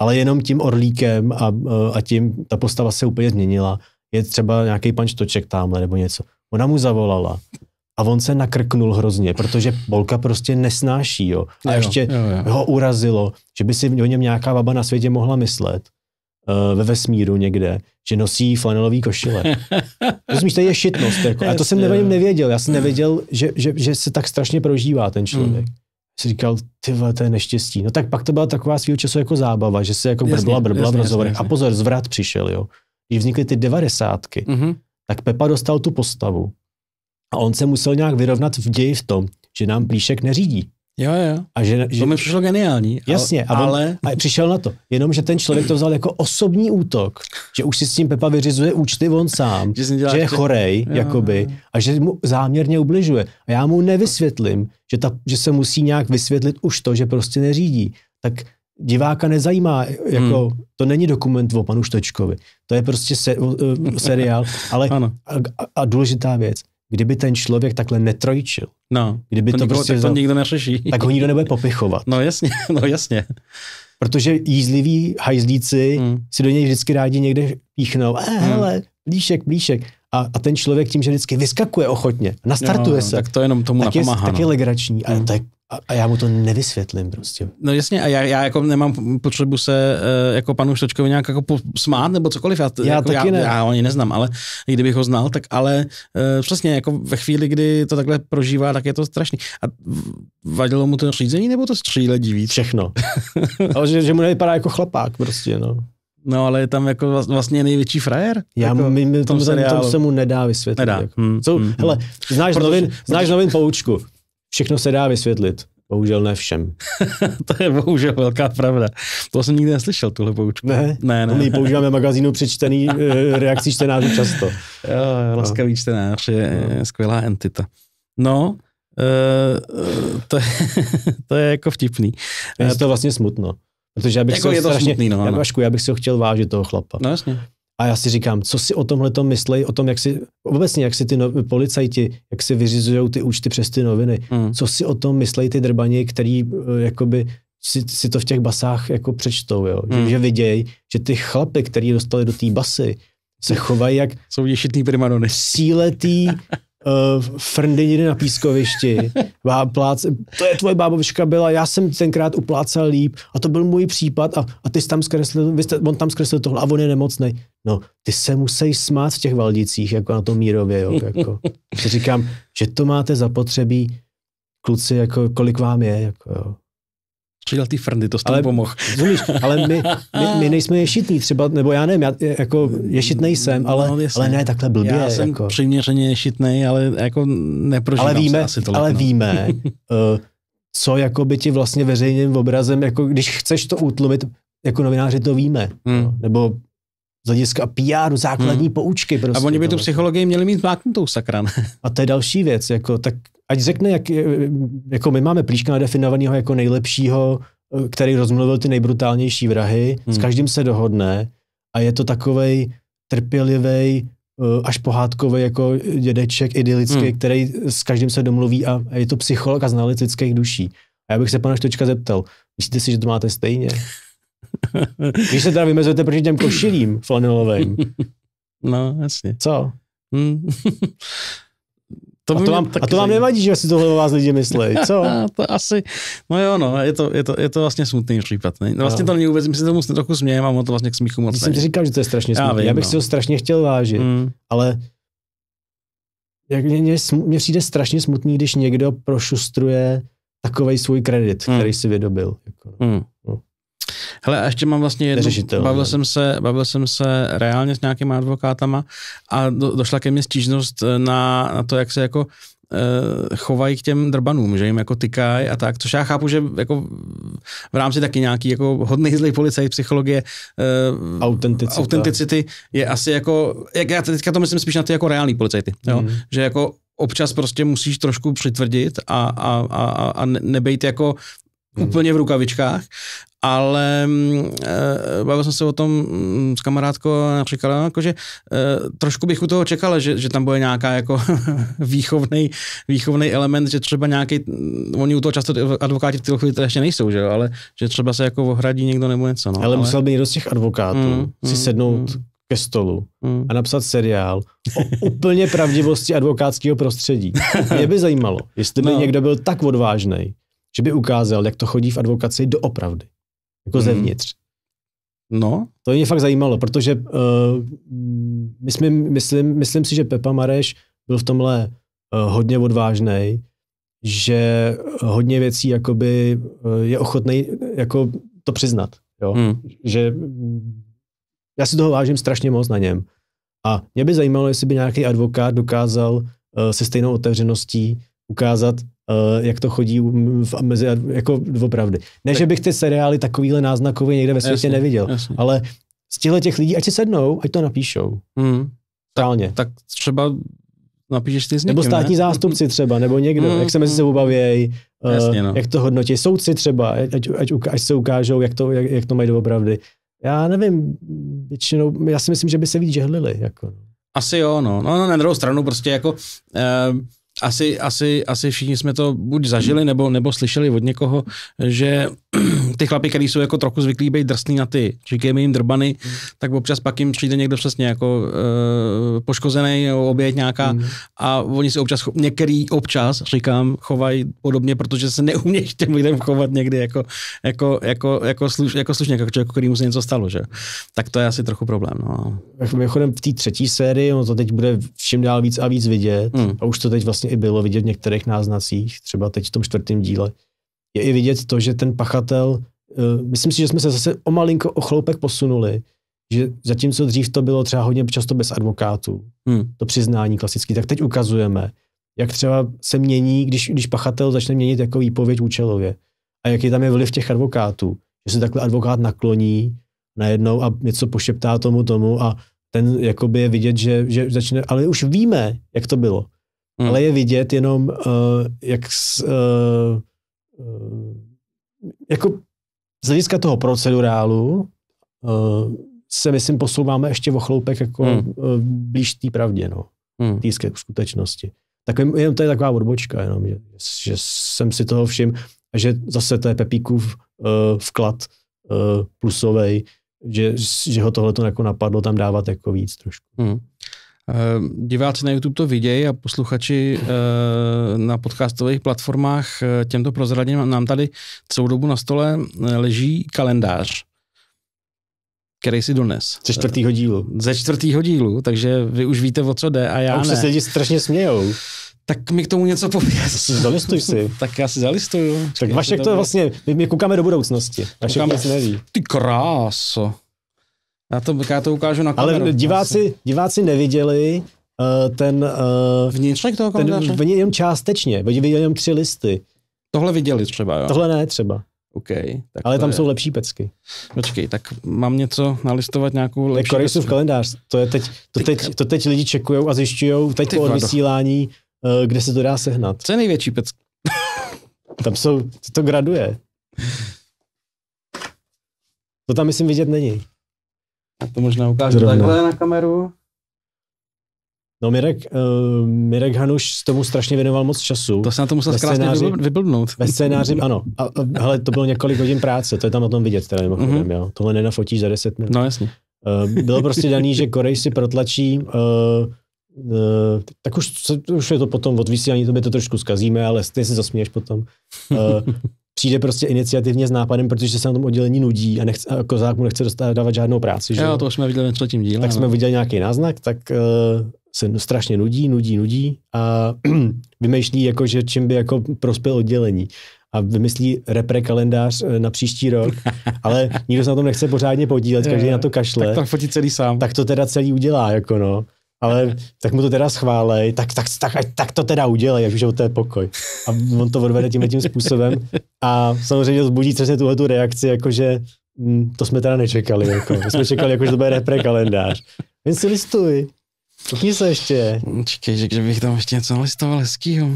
ale jenom tím orlíkem a, eh, a tím ta postava se úplně změnila. Je třeba nějaký pančtoček tamhle nebo něco. Ona mu zavolala a on se nakrknul hrozně, protože Bolka prostě nesnáší, jo. A jo, ještě jo, jo. ho urazilo, že by si o něm nějaká baba na světě mohla myslet uh, ve vesmíru někde, že nosí flanelový košile. (laughs) Rozumíš, to je šitnost, jako. A to jsem nevím, nevěděl. Já jsem nevěděl, že, že, že se tak strašně prožívá ten člověk. Mm si říkal, ty vole, to je neštěstí. No tak pak to byla taková svýho času jako zábava, že se jako brbla, brbla v rozhovorech. A pozor, zvrat přišel, jo. Když vznikly ty devadesátky, mm-hmm. tak Pepa dostal tu postavu. A on se musel nějak vyrovnat v ději v tom, že nám Plíšek neřídí. Jo, jo. A že, že, to mi přišlo geniální. Jasně, ale... a, on, a přišel na to. Jenom, že ten člověk to vzal jako osobní útok, že už si s tím Pepa vyřizuje účty on sám, že, že je chorej, jo, jakoby, jo. a že mu záměrně ubližuje. A já mu nevysvětlím, že, ta, že se musí nějak vysvětlit už to, že prostě neřídí. Tak diváka nezajímá, jako, hmm. to není dokument o panu Štočkovi. to je prostě se, uh, seriál, ale a, a důležitá věc kdyby ten člověk takhle netrojčil, no, kdyby to, to nikdo, prostě tak to nikdo neřeší. Tak ho nikdo nebude popichovat. No jasně, (laughs) no jasně. Protože jízliví hajzlíci hmm. si do něj vždycky rádi někde píchnou, eh, hmm. hele, blíšek, blíšek a, a ten člověk tím, že vždycky vyskakuje ochotně, nastartuje jo, se. Tak to jenom tomu tak napomáhá. Je, tak no. je legrační. A, mm. tak, a, a já mu to nevysvětlím prostě. No jasně,
a já, já jako nemám potřebu se eh, jako panu Štočkovi nějak jako smát nebo cokoliv. Já, já jako, taky já, ne. Já oni neznám, ale kdybych ho znal, tak ale e, přesně jako ve chvíli, kdy to takhle prožívá, tak je to strašný. A vadilo mu to řízení nebo to stříle diví? Všechno.
(laughs) ale že, že mu nevypadá jako chlapák prostě, no.
No, ale je tam jako vlastně největší frajer. Já jako mi, mi, tom, tom, tom se
mu nedá vysvětlit. Nedá. Jako. Hmm, Jsou, hmm, hele, hmm. znáš, protože, novin, protože... znáš novin poučku. Všechno se dá vysvětlit. Bohužel ne všem. (laughs) to je bohužel velká pravda. To jsem nikdy neslyšel, tuhle poučku. Ne, ne, ne. My používáme magazínu přečtený eh, reakcí čtenářů často. Jo,
jo no. laskavý no. čtenář je no. skvělá entita. No,
uh, to, je, (laughs) to je jako vtipný. Je to vlastně smutno. Protože já bych jako si je to strašně, smutný, no, já, Vašku, já bych si ho chtěl vážit, toho chlapa. No jasně. A já si říkám, co si o tomhle myslej, o tom, jak si, obecně, jak si ty no, policajti, jak si vyřizují ty účty přes ty noviny, mm. co si o tom myslej ty drbani, který eh, jakoby si, si to v těch basách jako přečtou, jo? Že, mm. že viděj, že ty chlapy, který dostali do té basy, se chovají jak jsou ješitný primadony. síletý uh, frndy někde na pískovišti. Vá, (laughs) plác, to je tvoje bábovička byla, já jsem tenkrát uplácal líp a to byl můj případ a, a ty jsi tam zkreslil, vy jste, on tam zkreslil tohle a on je nemocný. No, ty se musí smát v těch valdicích, jako na tom mírově, jo, jako. (laughs) říkám, že to máte zapotřebí, kluci, jako kolik vám je, jako jo. Přidal ty frndy, to stále pomohl. Zumíš, ale my, my, my, nejsme ješitní třeba, nebo já nevím, já jako ješitný jsem, no, ale, no, ale ne takhle blbě. Já jsem jako.
přiměřeně ješitný, ale jako neprožívám
ale víme, se asi tolik. Ale no. víme, (laughs) eh, co jako by ti vlastně veřejným obrazem, jako když chceš to utlumit, jako novináři to víme, hmm. no, nebo z hlediska PR, základní hmm. poučky. Prostě, a oni by tu psychologii měli mít zmáknutou sakran. A to je další věc, jako, tak ať řekne, jak, jako my máme plíška nadefinovaného jako nejlepšího, který rozmluvil ty nejbrutálnější vrahy, hmm. s každým se dohodne a je to takovej trpělivý, eh, až pohádkový jako dědeček idylický, hmm. který s každým se domluví a je to psycholog a znalec lidských duší. A já bych se pana Štočka zeptal, myslíte si, že to máte stejně? (laughs) Když se teda vymezujete proti těm košilím flanelovým. (laughs) No, jasně. Co? Hmm. (laughs) to a, to vám, a to vám nevadí, že si tohle o vás lidi myslí, co?
to asi, no jo, no, je to, je to, je to vlastně smutný případ. Ne? vlastně no. to není vůbec, my se tomu trochu smějeme mám to vlastně k smíchu moc Já jsem ti říkal, že to je strašně smutné. Já, vím, Já bych no. si ho
strašně chtěl vážit, mm. ale jak mě, mě, mě přijde strašně smutný, když někdo prošustruje takový svůj kredit, mm. který hmm. si vydobil. Jako, Mm. No. Hmm. no. Hele, a ještě
mám vlastně jednu, Neřešitel, bavil, ne? jsem se, bavil jsem se reálně s nějakými advokátama a do, došla ke mně stížnost eh, na, na to, jak se jako eh, chovají k těm drbanům, že jim jako tykají a tak, což já chápu, že jako v rámci taky nějaký jako hodný zlej policajt, psychologie, eh, autenticity. autenticity je asi jako, jak já teďka to myslím spíš na ty jako reální policajty, jo? Mm. že jako občas prostě musíš trošku přitvrdit a, a, a, a nebejt jako mhm. úplně v rukavičkách ale e, bavil jsem se o tom mm, s kamarádkou říkal, no, jako, že e, eh, trošku bych u toho čekal, že, že tam bude nějaká jako výchovný, (laughs) výchovný element, že třeba nějaký, mm, oni u toho často advokáti v té chvíli ještě nejsou, že jo, ale že třeba se jako ohradí někdo nebo něco. No, ale, ale musel
by někdo z těch advokátů mm, si mm, sednout mm ke stolu hmm. a napsat seriál o (laughs) úplně pravdivosti advokátského prostředí. Mě by zajímalo, jestli by no. někdo byl tak odvážný, že by ukázal, jak to chodí v advokaci doopravdy jako hmm. zevnitř. No. To mě fakt zajímalo, protože uh, eh, myslím, myslím, myslím si, že Pepa Mareš byl v tomhle uh, hodně odvážný, že hodně věcí jakoby, uh, je ochotný jako to přiznat. Jo? Hmm. Že já si toho vážím strašně moc na něm. A mě by zajímalo, jestli by nějaký advokát dokázal uh, se stejnou otevřeností ukázat, Uh, jak to chodí v, mezi, jako opravdu. Ne, tak. že bych ty seriály takovýhle náznakově někde ve světě jasně, neviděl, jasně. ale z těchto těch lidí, ať si sednou, ať to napíšou. Hmm. Tak, tak
třeba napíšeš ty s někým, Nebo státní ne?
zástupci třeba, nebo někdo, hmm. jak se mezi hmm. sebou bavějí, uh, eh, no. jak to hodnotí. Soudci třeba, ať, ať, ať se ukážou, jak to, jak, jak to mají doopravdy. Já nevím, většinou, já si myslím, že by se víc žehlili. Jako.
Asi jo, no. No, no na druhou stranu prostě jako... Uh, asi, asi, asi všichni jsme to buď zažili, nebo, nebo slyšeli od někoho, že (clears throat) ty chlapy, kteří jsou jako trochu zvyklí být drsný na ty čikémy jim drbany, mm. tak občas pak jim přijde někdo přesně jako e, poškozený nebo oběť nějaká mm. a oni si občas, některý občas, říkám, chovají podobně, protože se neumějí těm lidem chovat někdy jako, jako, jako, jako, sluš, jako slušně, jako člověku, kterýmu se něco stalo, že? Tak to je asi trochu problém, no.
Mimochodem v té třetí sérii, on to teď bude všem dál víc a víc vidět mm. a už to teď vlastně i bylo vidět v některých náznacích, třeba teď v tom čtvrtém díle, je i vidět to, že ten pachatel, eh, myslím si, že jsme se zase o malinko o chloupek posunuli, že zatímco dřív to bylo třeba hodně často bez advokátů, hmm. to přiznání klasický, tak teď ukazujeme, jak třeba se mění, když, když pachatel začne měnit jako výpověď účelově a jaký tam je vliv těch advokátů, že se takhle advokát nakloní najednou a něco pošeptá tomu tomu a ten jakoby je vidět, že, že začne, ale už víme, jak to bylo. Hmm. Ale je vidět jenom, uh, jak s, uh, Eh, jako z hlediska toho procedurálu eh, se, myslím, posouváme ještě o chloupek jako hmm. Eh, blíž té pravdě, no. Hmm. Týské skutečnosti. Tak jenom to je taková odbočka, jenom, že, že jsem si toho všim, že zase to je Pepíkův uh, vklad uh, plusový, že, že ho tohle jako napadlo tam dávat jako víc trošku. Hmm. Eh,
diváci na YouTube to vidějí a posluchači eh, na podcastových platformách eh, těmto prozradím nám tady celou dobu na stole leží kalendář, který si dones. Ze čtvrtýho dílu. Ze čtvrtýho dílu, takže vy už víte, o co jde a já a už ne. se lidi
strašně smějou. Tak mi k tomu něco pověz. Zalistuj si. (laughs) tak já si zalistuju. tak Vašek to vlastně, my, my koukáme do budoucnosti. Vašek koukáme, neví. Ty kráso. Já to, já to ukážu na kameru. Ale diváci, diváci neviděli eh, ten... Eh, Vnitřek toho komentáře? Ten, jenom částečně, viděli jenom tři listy. Tohle viděli třeba, jo? Tohle ne třeba. OK. Tak Ale tam je. jsou lepší pecky. Počkej, tak mám něco nalistovat nějakou lepší Korejsův jako v kalendář, to je teď, to teď, to teď, lidi čekují a zjišťují teď po vysílání, eh, kde se to dá sehnat. Co je největší pecky? tam jsou, to, to graduje. To tam myslím vidět není. Já to možná ukážu Zrovna. takhle na kameru. No Mirek, uh, Mirek Hanuš tomu strašně věnoval moc času. To se na to musel krásně vyblbnout. Ve scénáři, (laughs) ano. A, a, hele, to bylo několik hodin práce, to je tam o tom vidět, teda mimochodem, mm-hmm. jo. Tohle nenafotíš za 10 minut. No jasně. Uh, bylo prostě daný, že Korej si protlačí uh, Uh, tak už, už je to potom od vysílání, to by to trošku zkazíme, ale ty si zasměješ potom. Uh, přijde prostě iniciativně s nápadem, protože se na tom oddělení nudí a, nechce, a kozák mu nechce dostávat, dávat žádnou práci. Že? Jo, to jsme viděli ve třetím díle. Tak no. jsme viděli nějaký náznak, tak uh, se strašně nudí, nudí, nudí a (clears throat) vymýšlí, jako, že čím by jako prospěl oddělení a vymyslí repre kalendář eh, na příští rok, (laughs) ale nikdo se na tom nechce pořádně podílet, každý na to kašle. Tak to fotí celý sám. Tak to teda celý udělá, jako no ale mhm. tak mu to teda schválej, tak, tak, tak, tak to teda udělej, až už je pokoj. A on to odvede tím tím způsobem a samozřejmě zbudí přesně tuhle tu reakci, jakože hm, mm, to jsme teda nečekali, jako. My jsme čekali, jakože to bude repre kalendář. Jen si listuj, Koukni se ještě. Čekej, že bych tam ještě něco listoval hezkýho.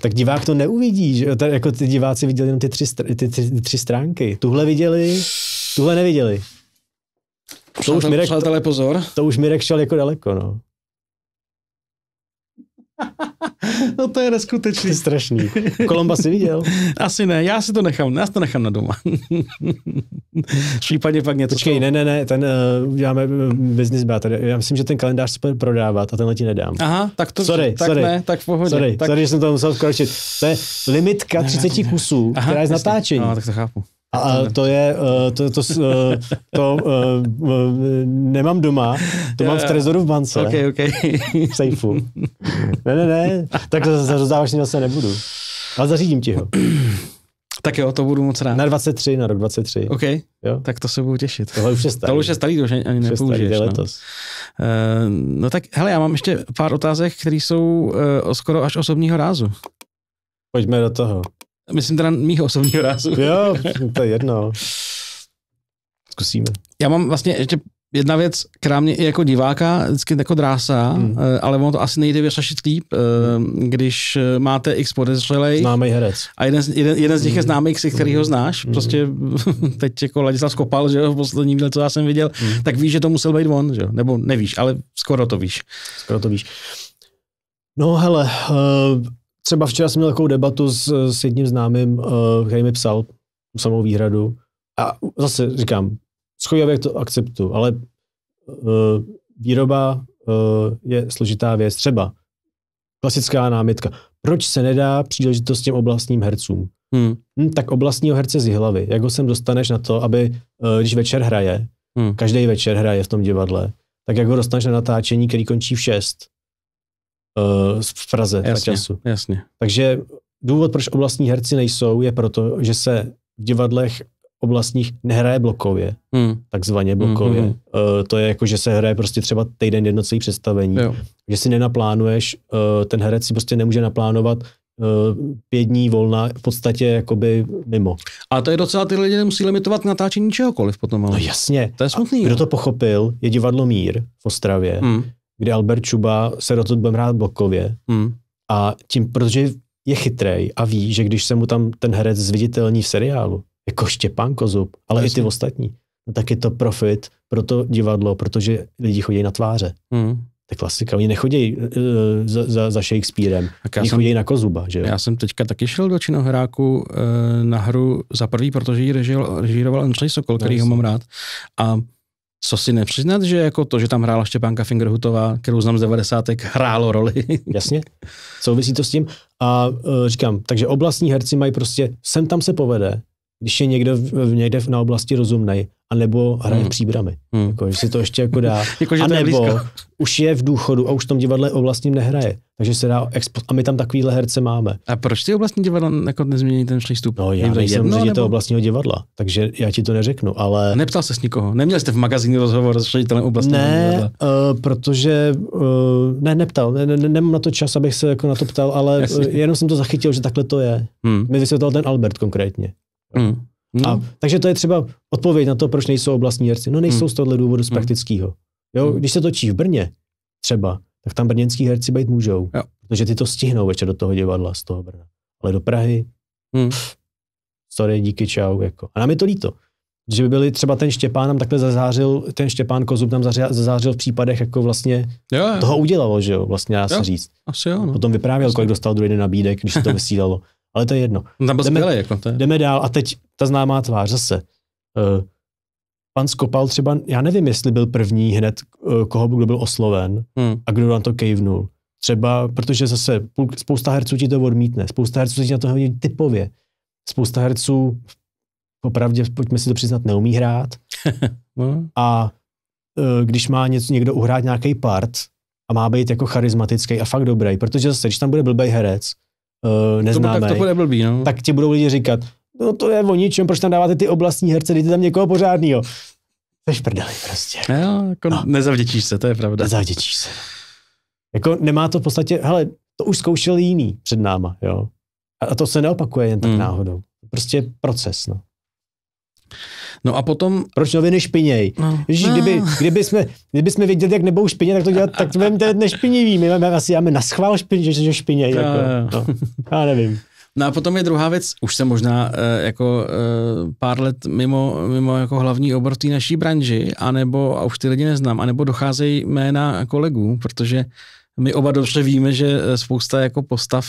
Tak divák to neuvidí, že Tak jako ty diváci viděli jenom ty tři, str- ty tři, ty tři stránky. Tuhle viděli, tuhle neviděli. To už Mirek, to, pozor. To už Mirek šel jako daleko, no. (laughs) No to je neskutečný. To je strašný. Kolomba si viděl? (laughs) Asi ne, já si to nechám, já si to nechám na doma. (laughs) Případně pak něco. Počkej, ne, ne, ne, ten uh, eh, děláme eh, business battery. Já myslím, že ten kalendář se bude prodávat a tenhle ti nedám. Aha,
tak to sorry, tak sorry. ne, tak v pohodě. Sorry, tak... sorry, že jsem
to musel vkročit. To je limitka 30 kusů, Aha, která je z natáčení. No, tak to chápu. A to je, eh, to, to, eh, to, to eh, nemám doma, to mám v trezoru v bance. Ok, ok. V sejfu. Ne, ne, ne, tak rozdávačný zase nebudu. Ale zařídím ti ho. Tak jo, to budu moc rád. Na 23, na rok 23. OK, jo?
tak to se budu těšit. Tohle už je starý. Tohle už je starý, to už ani nepoužiješ. Starý, no. Uh, no tak, hele, já mám ještě pár otázek, které jsou uh, skoro až osobního rázu. Pojďme do toho. Myslím teda mýho osobního rázu. Jo, to je jedno. Zkusíme. Já mám vlastně ještě jedna věc, která mě i jako diváka vždycky jako drásá, hmm. Eh, ale ono to asi nejde vyřešit líp, eh, když máte x podezřelej. Známý herec. A jeden, jeden, jeden z nich hmm. je známý, si, který ho znáš. Hmm. Prostě (laughs) teď jako Ladislav Skopal, že v poslední díle, co já jsem viděl, hmm. tak víš, že to musel být on, že Nebo nevíš, ale skoro to víš.
Skoro to víš. No hele, uh třeba včera jsem měl takovou debatu s, s jedním známým, eh, který mi psal samou výhradu. A zase říkám, schojově to akceptu, ale eh, výroba eh, je složitá věc. Třeba klasická námitka. Proč se nedá příležitost těm oblastním hercům? Hmm. Hmm, tak oblastního herce z hlavy. Jak ho sem dostaneš na to, aby, když večer hraje, hmm. každý večer hraje v tom divadle, tak jak ho dostaneš na natáčení, který končí v 6, uh, v Praze jasně, času. Jasně. Takže důvod, proč oblastní herci nejsou, je proto, že se v divadlech oblastních nehraje blokově, hmm. takzvaně blokově. Hmm, Uh, to je jako, že se hraje prostě třeba týden jedno celý představení. Jo. Že si nenaplánuješ, uh, ten herec si prostě nemůže naplánovat pět dní volna v podstatě jakoby mimo. A to je docela, ty lidi nemusí limitovat natáčení čehokoliv potom. Ale... No jasně. To je smutný. A kdo to pochopil, je divadlo Mír v Ostravě. Hmm kdy Albert Čuba se rozhodl, budeme hrát blokově. Mm. A tím, protože je chytrý a ví, že když se mu tam ten herec zviditelní v seriálu, jako Štěpán Kozub, ale Jasně. i ty ostatní, no tak je to profit pro to divadlo, protože lidi chodí na tváře.
Mm. To
je klasika. Oni nechodí uh, za, za, za Shakespearem, oni jsem, chodí na Kozuba. Že? Já jsem teďka taky
šel do činohráku uh, na hru za prvý, protože ji režil, režíroval Andřej Sokol, který no, ho mám rád. A co si nepřiznat, že jako to, že tam hrála Štěpánka Fingerhutová, kterou
znám z 90. hrálo roli. (laughs) Jasně, souvisí to s tím. A e, říkám, takže oblastní herci mají prostě, sem tam se povede, když je někdo v, někde na oblasti rozumnej, anebo hraje hmm. příbramy. Hmm. Jako, že si to ještě jako dá. (laughs) jako, že anebo už je v důchodu a už v tom divadle oblastním nehraje. Takže se dá expo- a my tam takovýhle herce máme. A proč ty oblastní divadla jako nezmění ten přístup? No já nejsem jedno, ředitel nebo... oblastního divadla, takže já ti to neřeknu,
ale... Neptal se s nikoho? Neměl jste v magazínu rozhovor s ředitelem oblastního ne, divadla?
Uh, protože... Uh, ne, neptal. Ne, ne, nemám na to čas, abych se jako na to ptal, ale Jasně. Eh, jenom jsem to zachytil, že takhle to je. Hmm. Mi vysvětlil ten Albert konkrétně. Hmm. Hmm. A, takže to je třeba odpověď na to, proč nejsou oblastní herci. No nejsou hmm. z tohohle důvodu z hmm. praktického. Jo, hmm. když se točí v Brně, třeba, tak tam brněnský herci být můžou. Jo. Protože ty to stihnou večer do toho divadla z toho Brna. Ale do Prahy, hmm. sorry, díky, čau. Jako. A nám je to líto. Že by byli třeba ten Štěpán nám takhle zazářil, ten Štěpán Kozub nám zazářil v případech, jako vlastně jo, jo. toho udělalo, že jo, vlastně já se říct. Asi jo, no. Potom vyprávěl, Asi. kolik dostal druhý den nabídek, když se to (laughs) vysílalo. Ale to je jedno. No, tam jdeme, skvěle, jako to je. jdeme dál a teď ta známá tvář zase. Uh, pan Skopal třeba, já nevím, jestli byl první hned, eh, koho kdo byl osloven hmm. a kdo na to kejvnul. Třeba, protože zase spousta herců ti to odmítne, spousta herců ti na to hodí typově. Spousta herců, opravdu, pojďme si to přiznat, neumí hrát. (laughs) No. a eh, když má něco, někdo uhrát nějaký part a má být jako charismatický a fakt dobrý, protože zase, když tam bude blbý herec, neznámý, eh, tak, to bude blbý, no. tak ti budou lidi říkat, No to je o ničem, proč tam dáváte ty oblastní herce, dejte tam někoho pořádného. Seš prdeli prostě. Jo, no, jako no. Nezavděčíš se, to je pravda. Nezavděčíš se. Jako nemá to v podstatě, hele, to už zkoušel jiný před náma, jo. A to se neopakuje jen tak mm. náhodou. Prostě proces, no. No a potom... Proč noviny špiněj? No. Ježíš, no. Kdyby, kdyby, jsme, kdyby jsme věděli, jak nebou špině, tak to dělat, tak to budeme nešpinivý. My máme, asi máme naschvál špině, že, že špiněj. No, jako, no. Já nevím.
No a potom je druhá věc, už se možná e, jako e, pár let mimo, mimo jako hlavní obor té naší branži, anebo, a už ty lidi neznám, anebo docházejí jména kolegů, protože my oba dobře víme, že eh, spousta jako postav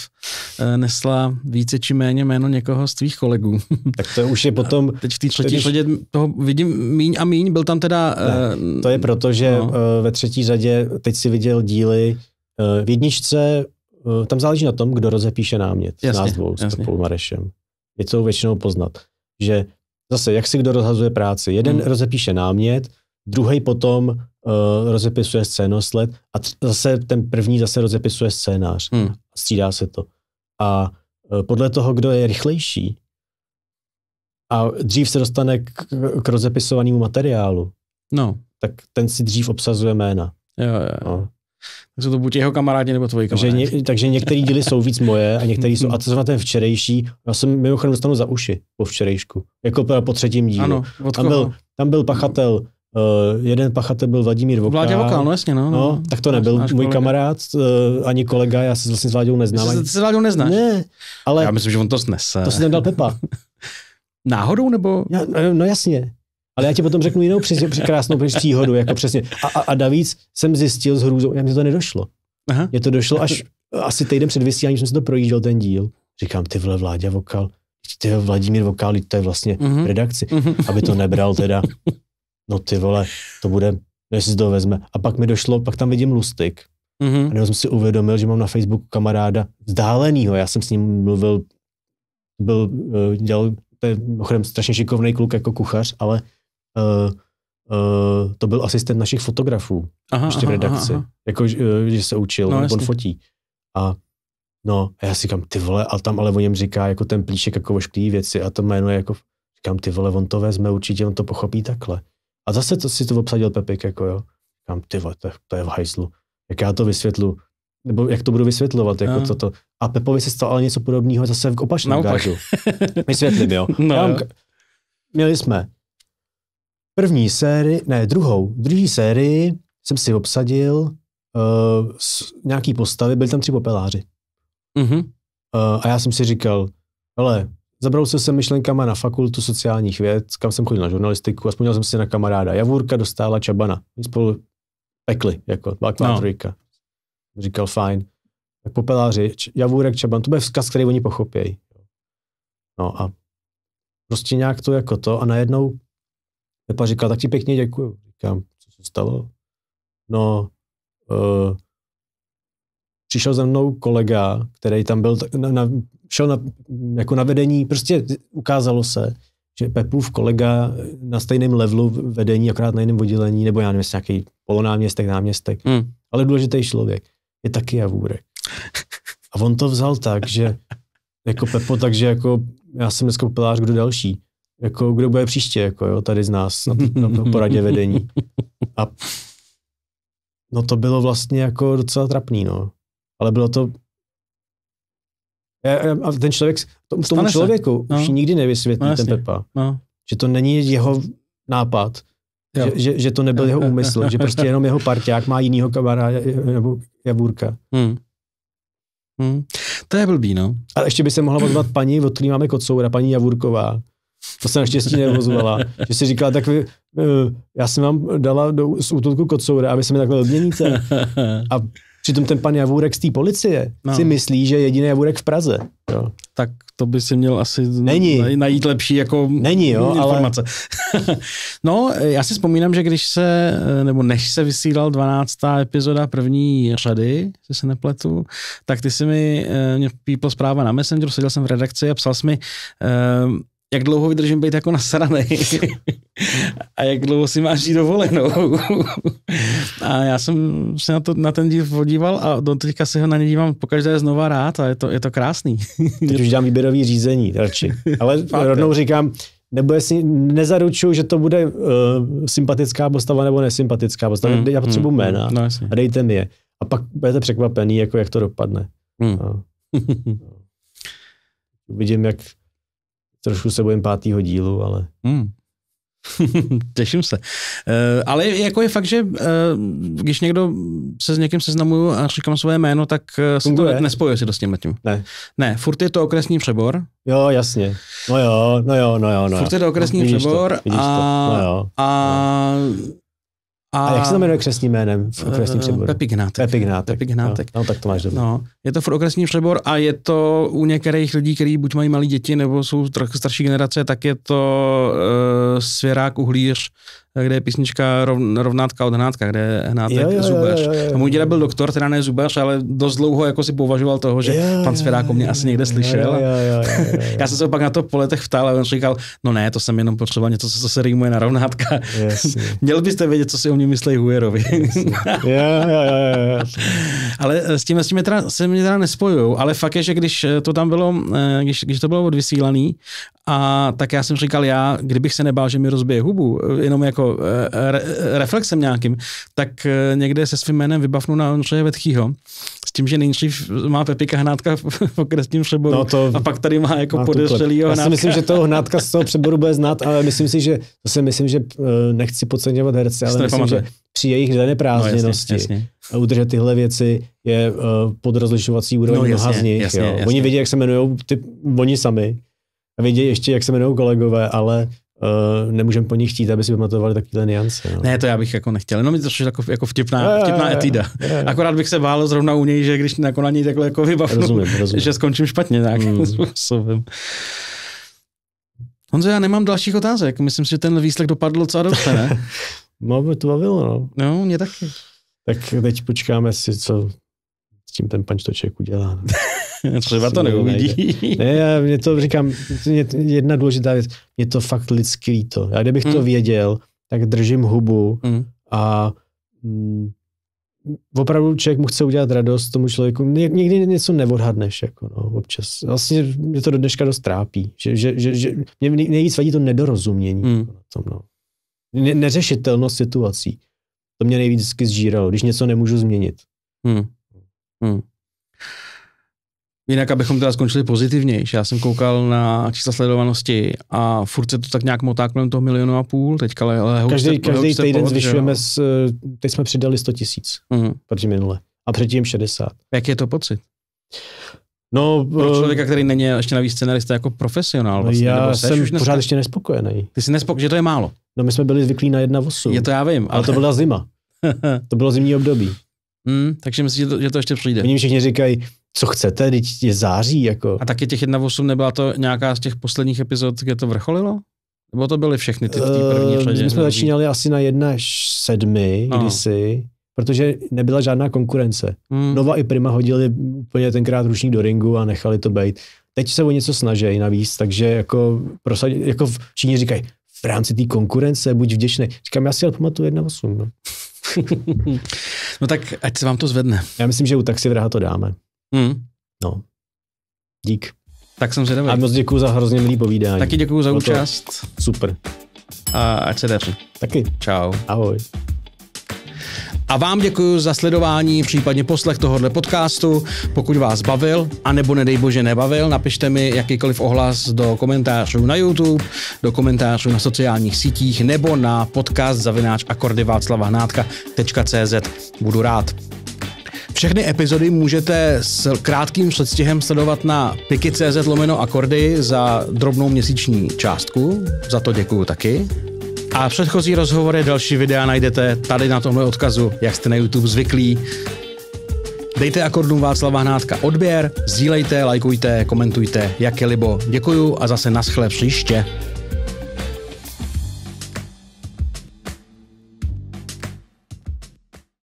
nesla více či méně jméno někoho z tvých kolegů. (laughs) Tak to už je potom... A teď v té třetí když... řadě toho vidím
míň a míň, byl tam teda... Ne, to je proto, že no. ve třetí řadě, teď si viděl díly, v jedničce Eh, tam záleží na tom, kdo rozepíše námět jasně, s nás dvou, s Pepou Marešem. Něco většinou poznat, že zase, jak si kdo rozhazuje práci. Jeden hmm. rozepíše námět, druhý potom uh, rozepisuje scénosled a zase ten první zase rozepisuje scénář. Hmm. Střídá se to. A uh, podle toho, kdo je rychlejší a dřív se dostane k, k rozepisovanému materiálu, no. tak ten si dřív obsazuje jména. Jo, jo, jo. No tak jsou to buď jeho kamarádi nebo tvoji kamarádi. Takže, ně, takže některé díly jsou víc moje a některé jsou, (laughs) a co na ten včerejší, já jsem mimochodem dostanu za uši po včerejšku, jako po třetím dílu. Ano, tam, byl, tam byl pachatel, Uh, jeden pachatel byl Vladimír Vokál. Vládě Vokál, no jasně, no. no, no tak to nebyl náš můj kolega. kamarád, uh, ani kolega, já se vlastně s Vláďou neznám. Ty se, ty se Vláďou neznáš? Ne, ale... Já myslím,
že on to snese. To si tam
dal Pepa. (laughs) Náhodou nebo? Já, no jasně. Ale já ti potom řeknu jinou přes, krásnou příhodu, jako přesně. A, a, a navíc jsem zjistil s hrůzou, já mi to nedošlo. Aha. Mně to došlo až asi týden před vysíláním, jsem si to projížděl ten díl. Říkám, ty vole, Vláďa Vokal, ty Vladimír Vokal, to je vlastně uh-huh. redakci, uh-huh. aby to nebral teda. No ty vole, to bude, než no si to vezme. A pak mi došlo, pak tam vidím Lustig. Uh-huh. A nebo jsem si uvědomil, že mám na Facebooku kamaráda vzdálenýho, já jsem s ním mluvil, byl, eh, dělal, to je strašně šikovný kluk jako kuchař, ale uh, uh, to byl asistent našich fotografů aha, ještě v redakci, aha, aha. jako eh, že se učil, no, on fotí. A no, a já si říkám, ty vole, a tam ale o něm říká jako ten plíšek, jako ošklý věci a to jméno je jako, říkám, ty vole, on to vezme určitě, on to pochopí takhle. A zase to si to obsadil Pepik, jako jo. Říkám, ty vole, to, to je v hajzlu. Jak já to vysvětlu, nebo jak to budu vysvětlovat, jako co to. A Pepovi se stalo ale něco podobného zase v opačném Naopak. (laughs) Vysvětlím, jo. No, já, jo. Měli jsme První sérii, ne druhou, druhý sérii jsem si obsadil uh, nějaký postavy, byli tam tři popeláři. Mm-hmm. Uh, a já jsem si říkal, ale zabral jsem myšlenkama na fakultu sociálních věd, kam jsem chodil na žurnalistiku a vzpomněl jsem si na kamaráda Javůrka, dostála Čabana. My spolu pekli, jako dva kvatrojka. No. Říkal fajn. Tak popeláři, Javůrek, Čaban, to bude vzkaz, který oni pochopějí. No a prostě nějak to jako to a najednou Pepa říkal, tak ti pěkně děkuju. Říkám, co se stalo? No, uh, přišel za mnou kolega, který tam byl, na, na, šel na, jako na vedení, prostě ukázalo se, že Pepův kolega na stejném levelu vedení, akorát na jiném oddělení, nebo já nevím, nějaký polonáměstek, náměstek, hmm. ale důležitý člověk, je taky Javůrek. A on to vzal tak, že (laughs) jako Pepo, takže jako já jsem dneska popelář, kdo další jako kdo bude příště, jako jo, tady z nás na, na, na poradě vedení. A no to bylo vlastně jako docela trapný, no. Ale bylo to... A ten člověk, tomu Stane člověku se. no. už nikdy nevysvětlí no, ten Pepa. No. Že to není jeho nápad, že, že, že to nebyl jo. jeho úmysl, že prostě jenom jeho parťák má jinýho kamaráda nebo javůrka. Hmm. Hmm. To je blbý, no. A ještě by se mohla pozvat paní, od který máme kocoura, paní Javurková, to se naštěstí nevozovala. že si říkala, tak vy, eh, já jsem vám dala do, z útulku kocoura a vy se mi takhle odměníte. A přitom ten pan Javůrek z té policie no. si myslí, že jediný Javůrek v Praze. Jo. Tak
to by si měl asi Není. najít lepší jako Není, jo, informace. Ale... (laughs) no, já si vzpomínám, že když se, eh, nebo než se vysílal 12. epizoda první řady, jestli se nepletu, tak ty si mi, eh, mě zpráva na Messenger, seděl jsem v redakci a psal jsi mi, jak dlouho vydržím být jako nasranej (laughs) a jak dlouho si máš jít dovolenou. (laughs) a já jsem se na, to, na ten díl podíval a do teďka se ho na ně dívám pokaždé znova rád a je to, je to krásný. Teď už dělám výběrový
řízení radši. Ale (laughs) rovnou říkám, nebo si, nezaručuju, že to bude uh, sympatická postava nebo nesympatická postava. Mm, já hmm, potřebuji mm, jména no, a dejte mi je. A pak budete překvapený, jako jak to dopadne. Mm. No. no. Vidím, jak trošku se bojím pátého dílu, ale... Hmm. (laughs)
Těším se. E, ale jako je fakt, že e, když někdo se s někým seznamuju a říkám své jméno, tak eh, si to nespojuje si to s tím tím. Ne. Ne, furt je to okresní přebor.
Jo, jasně. No jo, no jo, no jo. No jo. Furt je to okresní no, přebor to, a, to. No jo,
a no. A, a jak se to jmenuje křesním jménem v eh, okresním eh, přeboru? Pepi Gnátek. Pepi Gnátek. Pepi Gnátek. No, no, tak to máš dobře. No, je to v okresním přebor a je to u některých lidí, kteří buď mají malé děti nebo jsou starší generace, tak je to uh, svěrák, uhlíř, kde je písnička Rovnátka od Hnátka, kde je Hnátek jo, jo, zubař. Jo, jo, jo, jo. A můj děda byl doktor, teda ne zubař, ale dost dlouho jako si považoval toho, že jo, pan o mě asi někde slyšel. Jo, jo, jo, jo, jo, jo. Já jsem se opak na to po letech ptal a on říkal, no ne, to jsem jenom potřeboval něco, co se rýmuje na Rovnátka. Měl byste vědět, co si o mě myslí Hujerovi. jo, jo, jo, jo. ale s tím, s tím teda, se mě teda nespojují, ale fakt je, že když to tam bylo, když, když to bylo odvysílaný a tak já jsem říkal, já, kdybych se nebál, že mi rozbije hubu, jenom jako eh, re, reflexem nějakým, tak eh, někde se svým jménem vybavnu na Ondřeje Vetchýho, s tím, že nejdřív má Pepika Hnátka v okresním přeboru no to, a pak tady má jako podezřelý Já si myslím, že toho
Hnátka z toho přeboru bude znát, ale myslím si, že to si myslím, že eh, nechci podceňovat herce, ale myslím, že při jejich dané prázdněnosti no, jasně, jasně. udržet tyhle věci je uh, pod rozlišovací úroveň no, jasně, mnoha z nich. Jasně, jo. Jasně. Oni vědí, jak se jmenují ty, oni sami a vědějí ještě, jak se jmenují kolegové, ale Uh, nemůžeme po nich chtít, aby si pamatovali takovýhle niance.
No. Ne, to já bych jako nechtěl, no mi to jako, jako vtipná, je, vtipná je, etída. Je, je. Akorát bych se bál zrovna u něj, že když jako na něj takhle jako vybavnu, rozumím, (laughs) rozumím. že skončím špatně nějakým hmm. způsobem. Honzo, já nemám dalších otázek. Myslím si, že ten výslech dopadl docela
dobře, ne? (laughs) no, by to bavilo, no. No, mě taky. Tak teď počkáme si, co s tím ten pančtoček udělá. No. (laughs) (laughs) Třeba to neuvidí. (laughs) Ne, já mě to říkám, mě, jedna důležitá věc, je to fakt lidský líto. Já kdybych mm. to hmm. věděl, tak držím hubu mm. a mm, opravdu člověk mu chce udělat radost tomu člověku. Ně, někdy něco neodhadneš, jako no, občas. Vlastně mě to do dneška dost trápí. Že, že, že, že mě nejvíc vadí to nedorozumění. Mm. Jako na tom, no. Ne, neřešitelnost situací. To mě nejvíc vždycky zžíralo, když něco nemůžu změnit.
Hmm. Hmm.
Jinak, abychom teda skončili že? já jsem
koukal na čísla sledovanosti a furt se to tak nějak motá kolem toho milionu a půl, teďka le, le, Každý, každý týden pohod, zvyšujeme,
s, eh, teď jsme přidali 100 tisíc uh-huh. proti minule a předtím 60. Jak je to pocit?
No, pro eh, člověka, který není ještě navíc scenarista jako profesionál. Vlastně, já jsem už pořád ještě
nespokojený.
Ty jsi nespokojený, že to je málo. No my jsme byli
zvyklí na 1,8. Je to já vím. Ale, ale to byla zima. (laughs) to bylo zimní období. Hmm, takže myslím, že to, že to ještě přijde. Oni všichni říkají, co chcete, teď je září. Jako. A taky těch 1.8 nebyla
to nějaká z těch posledních epizod, kde
to vrcholilo? Nebo to byly všechny ty v té první ehm, řadě? my jsme začínali asi na 1.7 kdysi, protože nebyla žádná konkurence. Hmm. Nova i Prima hodili úplně tenkrát ručník do ringu a nechali to být. Teď se o něco snaží navíc, takže jako, prosadě, jako v Číně říkají, v rámci té konkurence, buď vděčný. Říkám, já si ale pamatuju 1.8. No. (laughs) no tak ať se vám to zvedne. Já myslím, že u taxi vraha to dáme. Hmm. No. Dík. Tak jsem zvědavý. A moc děkuji za hrozně milý povídání. Taky děkuji za účast. Super. A ať se daří.
Taky. Čau. Ahoj. A vám děkuji za sledování, případně poslech tohohle podcastu. Pokud vás bavil, anebo nedej bože nebavil, napište mi jakýkoliv ohlas do komentářů na YouTube, do komentářů na sociálních sítích nebo na podcast zavináč akordy Václava Hnátka.cz. Budu rád. Všechny epizody můžete s krátkým předstihem sledovat na piky.cz lomeno akordy za drobnou měsíční částku. Za to děkuju taky. A předchozí rozhovory, další videa najdete tady na tomhle odkazu, jak jste na YouTube zvyklí. Dejte akordům Václava Hnátka odběr, sdílejte, lajkujte, komentujte, jak je libo. Děkuju a zase naschle příště.